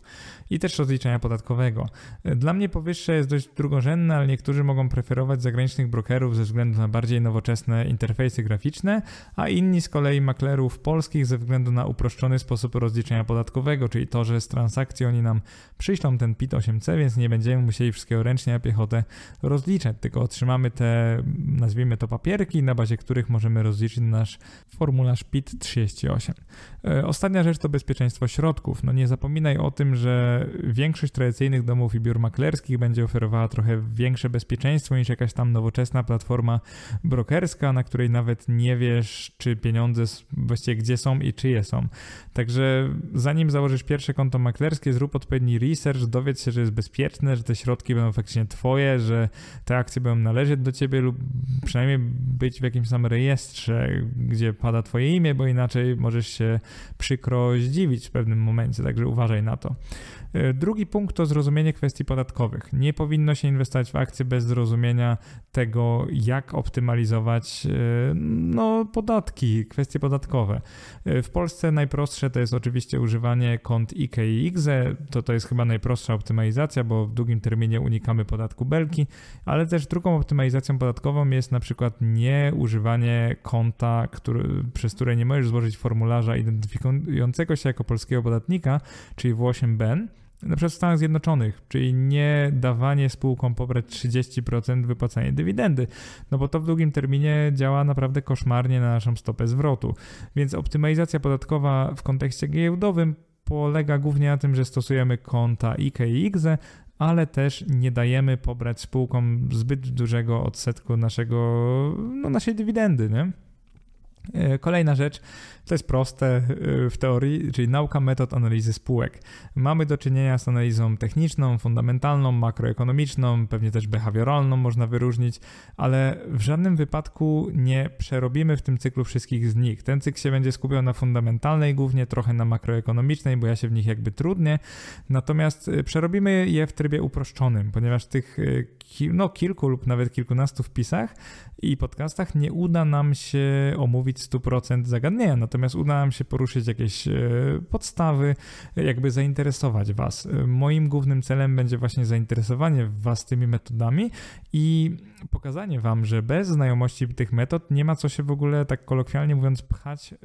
i też rozliczenia podatkowego. Dla mnie powyższe jest dość drugorzędne, ale niektórzy mogą preferować zagranicznych brokerów ze względu na bardziej nowoczesne interfejsy graficzne, a inni z kolei maklerów polskich ze względu na uproszczony sposób rozliczenia podatkowego, czyli to, że z transakcji oni nam przyślą ten PIT 8C, więc nie będziemy musieli wszystkiego ręcznie na piechotę rozliczać, tylko otrzymamy te, nazwijmy to papierki, na bazie których możemy rozliczyć nasz formularz PIT 38 właśnie. E, ostatnia rzecz to bezpieczeństwo środków. No nie zapominaj o tym, że większość tradycyjnych domów i biur maklerskich będzie oferowała trochę większe bezpieczeństwo niż jakaś tam nowoczesna platforma brokerska, na której nawet nie wiesz, czy pieniądze właściwie gdzie są i czyje są. Także zanim założysz pierwsze konto maklerskie, zrób odpowiedni research, dowiedz się, że jest bezpieczne, że te środki będą faktycznie twoje, że te akcje będą należeć do ciebie lub przynajmniej być w jakimś samym rejestrze, gdzie pada twoje imię, bo inaczej może możesz się przykro zdziwić w pewnym momencie, także uważaj na to. E, drugi punkt to zrozumienie kwestii podatkowych. Nie powinno się inwestować w akcje bez zrozumienia tego, jak optymalizować e, no, podatki, kwestie podatkowe. E, w Polsce najprostsze to jest oczywiście używanie kont IK i IGZE, to, to jest chyba najprostsza optymalizacja, bo w długim terminie unikamy podatku belki, ale też drugą optymalizacją podatkową jest na przykład nieużywanie konta, który, przez które nie możesz złożyć formularza identyfikującego się jako polskiego podatnika, czyli w 8 na przykład w Stanach Zjednoczonych, czyli nie dawanie spółkom pobrać 30% wypłacania dywidendy, no bo to w długim terminie działa naprawdę koszmarnie na naszą stopę zwrotu. Więc optymalizacja podatkowa w kontekście giełdowym polega głównie na tym, że stosujemy konta IKE i IGZE, ale też nie dajemy pobrać spółkom zbyt dużego odsetku naszego, no, naszej dywidendy. Nie? E, kolejna rzecz, to jest proste y, w teorii, czyli nauka metod analizy spółek. Mamy do czynienia z analizą techniczną, fundamentalną, makroekonomiczną, pewnie też behawioralną można wyróżnić, ale w żadnym wypadku nie przerobimy w tym cyklu wszystkich z nich. Ten cykl się będzie skupiał na fundamentalnej głównie, trochę na makroekonomicznej, bo ja się w nich jakby trudnie, natomiast y, przerobimy je w trybie uproszczonym, ponieważ tych y, no, kilku lub nawet kilkunastu wpisach i podcastach nie uda nam się omówić 100% zagadnienia, natomiast natomiast uda się poruszyć jakieś e, podstawy, jakby zainteresować Was. E, moim głównym celem będzie właśnie zainteresowanie Was tymi metodami i pokazanie Wam, że bez znajomości tych metod nie ma co się w ogóle, tak kolokwialnie mówiąc, pchać e,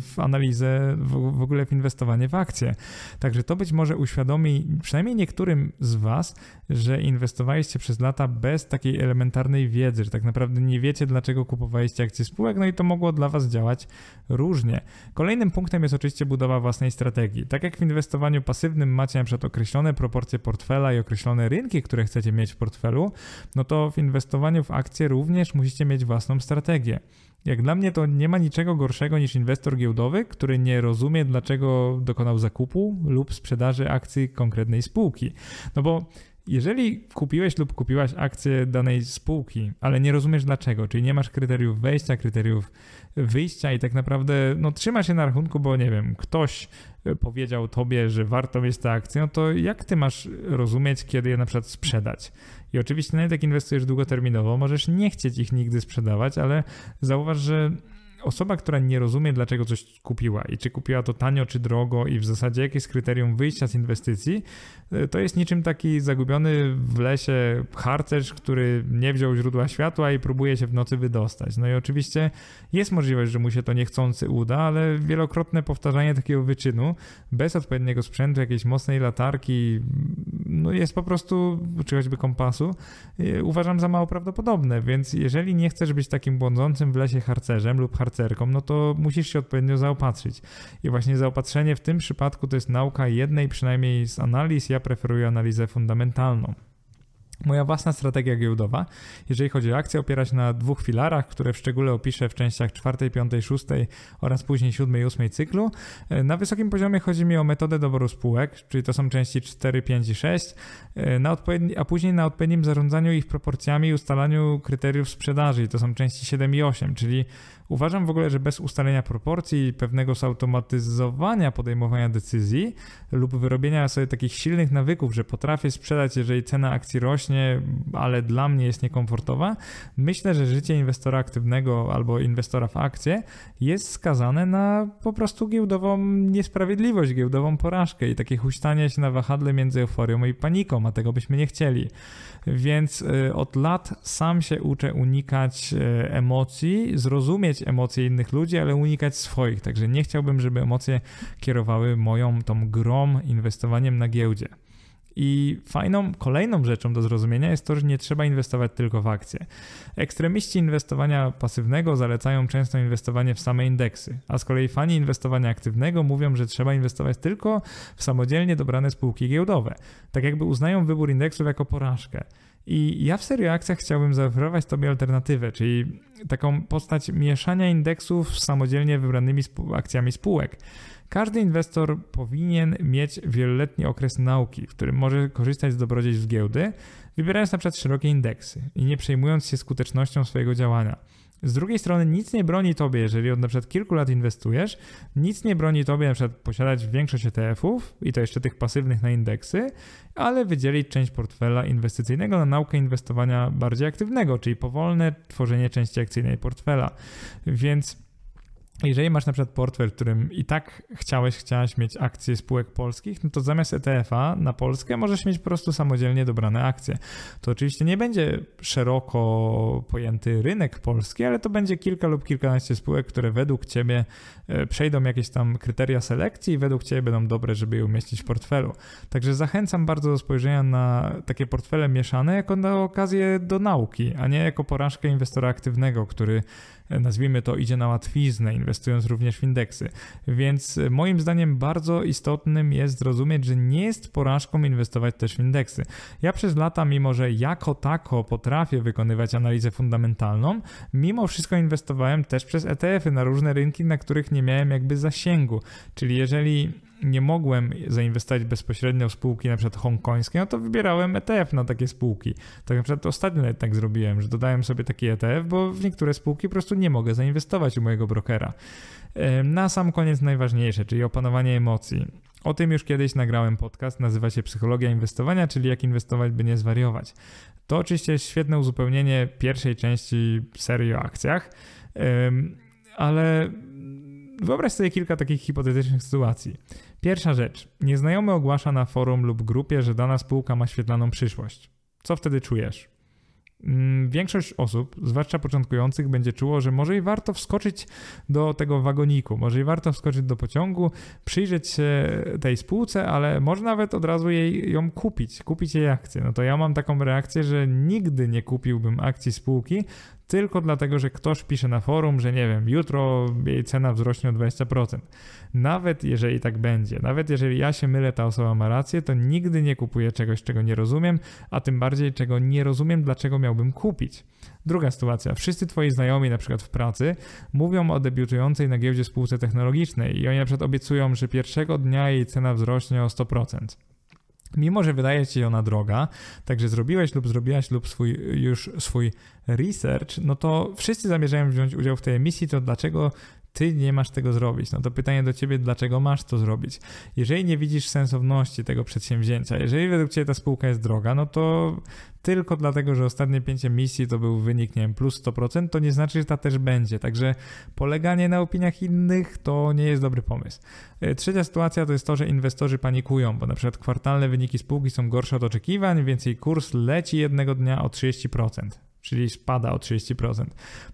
w analizę, w ogóle w inwestowanie w akcje. Także to być może uświadomi przynajmniej niektórym z Was, że inwestowaliście przez lata bez takiej elementarnej wiedzy, że tak naprawdę nie wiecie, dlaczego kupowaliście akcje spółek, no i to mogło dla Was działać różnie różnie. Kolejnym punktem jest oczywiście budowa własnej strategii. Tak jak w inwestowaniu pasywnym macie na przykład określone proporcje portfela i określone rynki, które chcecie mieć w portfelu, no to w inwestowaniu w akcje również musicie mieć własną strategię. Jak dla mnie to nie ma niczego gorszego niż inwestor giełdowy, który nie rozumie, dlaczego dokonał zakupu lub sprzedaży akcji konkretnej spółki. No bo jeżeli kupiłeś lub kupiłaś akcję danej spółki, ale nie rozumiesz dlaczego, czyli nie masz kryteriów wejścia, kryteriów wyjścia i tak naprawdę no, trzymasz się na rachunku, bo nie wiem, ktoś e, powiedział tobie, że warto mieć tę akcję, no to jak ty masz rozumieć, kiedy je na przykład sprzedać? I oczywiście nawet jak inwestujesz długoterminowo, możesz nie chcieć ich nigdy sprzedawać, ale zauważ, że osoba, która nie rozumie, dlaczego coś kupiła i czy kupiła to tanio, czy drogo, i w zasadzie jakie jest kryterium wyjścia z inwestycji, e, to jest niczym taki zagubiony w lesie harcerz, który nie wziął źródła światła i próbuje się w nocy wydostać. No i oczywiście jest możliwość, że mu się to niechcący uda, ale wielokrotne powtarzanie takiego wyczynu bez odpowiedniego sprzętu, jakiejś mocnej latarki, no jest po prostu, czy choćby kompasu, e, uważam za mało prawdopodobne. Więc jeżeli nie chcesz być takim błądzącym w lesie harcerzem lub harcerzem, harcerką, no to musisz się odpowiednio zaopatrzyć. I właśnie zaopatrzenie w tym przypadku to jest nauka jednej przynajmniej z analiz. Ja preferuję analizę fundamentalną. Moja własna strategia giełdowa, jeżeli chodzi o akcje, opiera się na dwóch filarach, które w szczególe opiszę w częściach 4, 5, 6 oraz później 7 i 8 cyklu. E, na wysokim poziomie chodzi mi o metodę doboru spółek, czyli to są części 4, 5 i 6, e, na a później na odpowiednim zarządzaniu ich proporcjami i ustalaniu kryteriów sprzedaży, to są części 7 i 8, czyli Uważam w ogóle, że bez ustalenia proporcji i pewnego zautomatyzowania podejmowania decyzji lub wyrobienia sobie takich silnych nawyków, że potrafię sprzedać, jeżeli cena akcji rośnie, ale dla mnie jest niekomfortowa, myślę, że życie inwestora aktywnego albo inwestora w akcje jest skazane na po prostu giełdową niesprawiedliwość, giełdową porażkę i takie huśtanie się na wahadle między euforią i paniką, a tego byśmy nie chcieli. Więc y, od lat sam się uczę unikać y, emocji, zrozumieć rozumieć emocje innych ludzi, ale unikać swoich. Także nie chciałbym, żeby emocje kierowały moją tą grą, inwestowaniem na giełdzie. I fajną kolejną rzeczą do zrozumienia jest to, że nie trzeba inwestować tylko w akcje. Ekstremiści inwestowania pasywnego zalecają często inwestowanie w same indeksy, a z kolei fani inwestowania aktywnego mówią, że trzeba inwestować tylko w samodzielnie dobrane spółki giełdowe. Tak jakby uznają wybór indeksów jako porażkę. I ja w serii akcjach chciałbym zaoferować Tobie alternatywę, czyli taką postać mieszania indeksów z samodzielnie wybranymi akcjami spółek. Każdy inwestor powinien mieć wieloletni okres nauki, w którym może korzystać z dobrodziejstw giełdy, wybierając na przykład szerokie indeksy i nie przejmując się skutecznością swojego działania. Z drugiej strony nic nie broni tobie, jeżeli od na przykład kilku lat inwestujesz, nic nie broni tobie na przykład posiadać większość ETF-ów i to jeszcze tych pasywnych na indeksy, ale wydzielić część portfela inwestycyjnego na naukę inwestowania bardziej aktywnego, czyli powolne tworzenie części akcyjnej portfela. Więc jeżeli masz na przykład portfel, w którym i tak chciałeś, chciałaś mieć akcje spółek polskich, no to zamiast ETF-a na Polskę możesz mieć po prostu samodzielnie dobrane akcje. To oczywiście nie będzie szeroko pojęty rynek polski, ale to będzie kilka lub kilkanaście spółek, które według Ciebie e, przejdą jakieś tam kryteria selekcji i według Ciebie będą dobre, żeby je umieścić w portfelu. Także zachęcam bardzo do spojrzenia na takie portfele mieszane jako na okazję do nauki, a nie jako porażkę inwestora aktywnego, który nazwijmy to, idzie na łatwiznę, inwestując również w indeksy. Więc e, moim zdaniem bardzo istotnym jest zrozumieć, że nie jest porażką inwestować też w indeksy. Ja przez lata, mimo że jako tako potrafię wykonywać analizę fundamentalną, mimo wszystko inwestowałem też przez ETF-y na różne rynki, na których nie miałem jakby zasięgu. Czyli jeżeli nie mogłem zainwestować bezpośrednio w spółki na przykład hongkońskie, no to wybierałem ETF na takie spółki. Tak na przykład ostatnio nawet tak zrobiłem, że dodałem sobie taki ETF, bo w niektóre spółki po prostu nie mogę zainwestować u mojego brokera. Na sam koniec najważniejsze, czyli opanowanie emocji. O tym już kiedyś nagrałem podcast, nazywa się Psychologia Inwestowania, czyli jak inwestować, by nie zwariować. To oczywiście jest świetne uzupełnienie pierwszej części serii o akcjach, ale wyobraź sobie kilka takich hipotetycznych sytuacji. Pierwsza rzecz. Nieznajomy ogłasza na forum lub grupie, że dana spółka ma świetlaną przyszłość. Co wtedy czujesz? Mm, większość osób, zwłaszcza początkujących, będzie czuło, że może i warto wskoczyć do tego wagoniku, może i warto wskoczyć do pociągu, przyjrzeć się tej spółce, ale może nawet od razu jej, ją kupić, kupić jej akcję. No to ja mam taką reakcję, że nigdy nie kupiłbym akcji spółki, tylko dlatego, że ktoś pisze na forum, że nie wiem, jutro jej cena wzrośnie o 20%. Nawet jeżeli tak będzie, nawet jeżeli ja się mylę, ta osoba ma rację, to nigdy nie kupuję czegoś, czego nie rozumiem, a tym bardziej czego nie rozumiem, dlaczego miałbym kupić. Druga sytuacja. Wszyscy twoi znajomi, na przykład w pracy, mówią o debiutującej na giełdzie spółce technologicznej i oni na przykład obiecują, że pierwszego dnia jej cena wzrośnie o 100%. Mimo, że wydaje ci się ona droga, także zrobiłeś lub zrobiłaś lub swój, już swój research, no to wszyscy zamierzają wziąć udział w tej emisji, to dlaczego ty nie masz tego zrobić, no to pytanie do ciebie, dlaczego masz to zrobić? Jeżeli nie widzisz sensowności tego przedsięwzięcia, jeżeli według ciebie ta spółka jest droga, no to tylko dlatego, że ostatnie pięć emisji to był wynik, nie wiem, plus 100%, to nie znaczy, że ta też będzie. Także poleganie na opiniach innych to nie jest dobry pomysł. E, trzecia sytuacja to jest to, że inwestorzy panikują, bo na przykład kwartalne wyniki spółki są gorsze od oczekiwań, więc jej kurs leci jednego dnia o 30% czyli spada o 30%,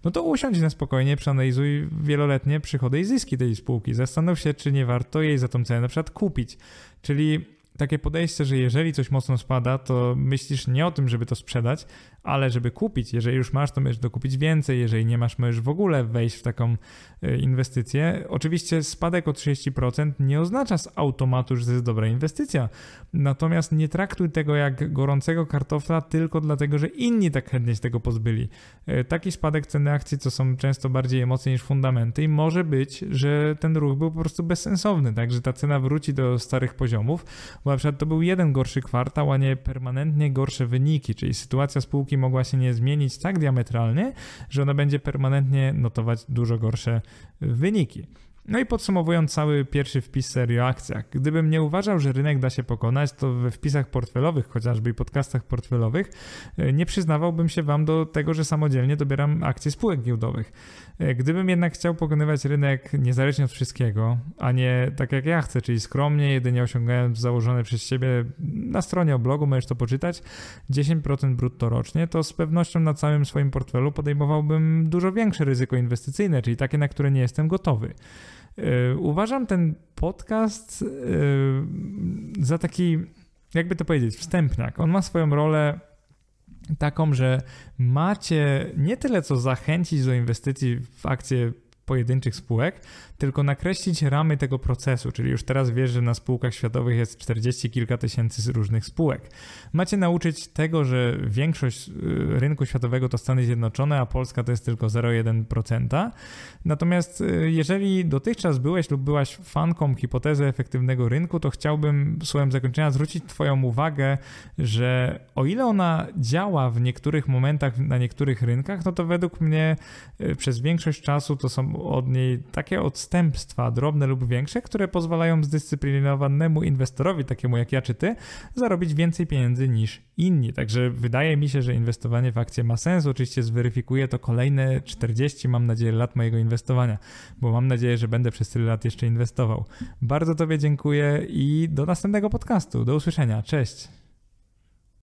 no to usiądź na spokojnie, przeanalizuj wieloletnie przychody i zyski tej spółki. Zastanów się, czy nie warto jej za tą cenę na przykład kupić. Czyli takie podejście, że jeżeli coś mocno spada, to myślisz nie o tym, żeby to sprzedać, ale żeby kupić, jeżeli już masz, to możesz dokupić więcej, jeżeli nie masz, możesz w ogóle wejść w taką e, inwestycję. Oczywiście spadek o 30% nie oznacza z automatu, że to jest dobra inwestycja, natomiast nie traktuj tego jak gorącego kartofla tylko dlatego, że inni tak chętnie się tego pozbyli. E, taki spadek ceny akcji, co są często bardziej emocje niż fundamenty i może być, że ten ruch był po prostu bezsensowny, Także ta cena wróci do starych poziomów, bo na przykład to był jeden gorszy kwartał, a nie permanentnie gorsze wyniki, czyli sytuacja spółki polityki mogła się nie zmienić tak diametralnie, że ona będzie permanentnie notować dużo gorsze wyniki. No i podsumowując cały pierwszy wpis serii o akcjach. Gdybym nie uważał, że rynek da się pokonać, to we wpisach portfelowych, chociażby i podcastach portfelowych, e, nie przyznawałbym się Wam do tego, że samodzielnie dobieram akcje spółek giełdowych. E, gdybym jednak chciał pokonywać rynek niezależnie od wszystkiego, a nie tak jak ja chcę, czyli skromnie, jedynie osiągając założone przez siebie na stronie o blogu, możesz to poczytać, 10% brutto rocznie, to z pewnością na całym swoim portfelu podejmowałbym dużo większe ryzyko inwestycyjne, czyli takie, na które nie jestem gotowy. E, uważam ten podcast e, za taki, jakby to powiedzieć, wstępniak. On ma swoją rolę taką, że macie nie tyle co zachęcić do inwestycji w akcje pojedynczych spółek, tylko nakreślić ramy tego procesu, czyli już teraz wiesz, że na spółkach światowych jest 40 kilka tysięcy różnych spółek. Macie nauczyć tego, że większość y, rynku światowego to Stany Zjednoczone, a Polska to jest tylko 0,1%. Natomiast y, jeżeli dotychczas byłeś lub byłaś fanką hipotezy efektywnego rynku, to chciałbym słowem zakończenia zwrócić Twoją uwagę, że o ile ona działa w niektórych momentach na niektórych rynkach, no to według mnie y, przez większość czasu to są od niej takie odstępstwa odstępstwa, drobne lub większe, które pozwalają zdyscyplinowanemu inwestorowi, takiemu jak ja czy ty, zarobić więcej pieniędzy niż inni. Także wydaje mi się, że inwestowanie w akcje ma sens. Oczywiście zweryfikuję to kolejne 40, mam nadzieję, lat mojego inwestowania, bo mam nadzieję, że będę przez tyle lat jeszcze inwestował. Bardzo Tobie dziękuję i do następnego podcastu. Do usłyszenia. Cześć.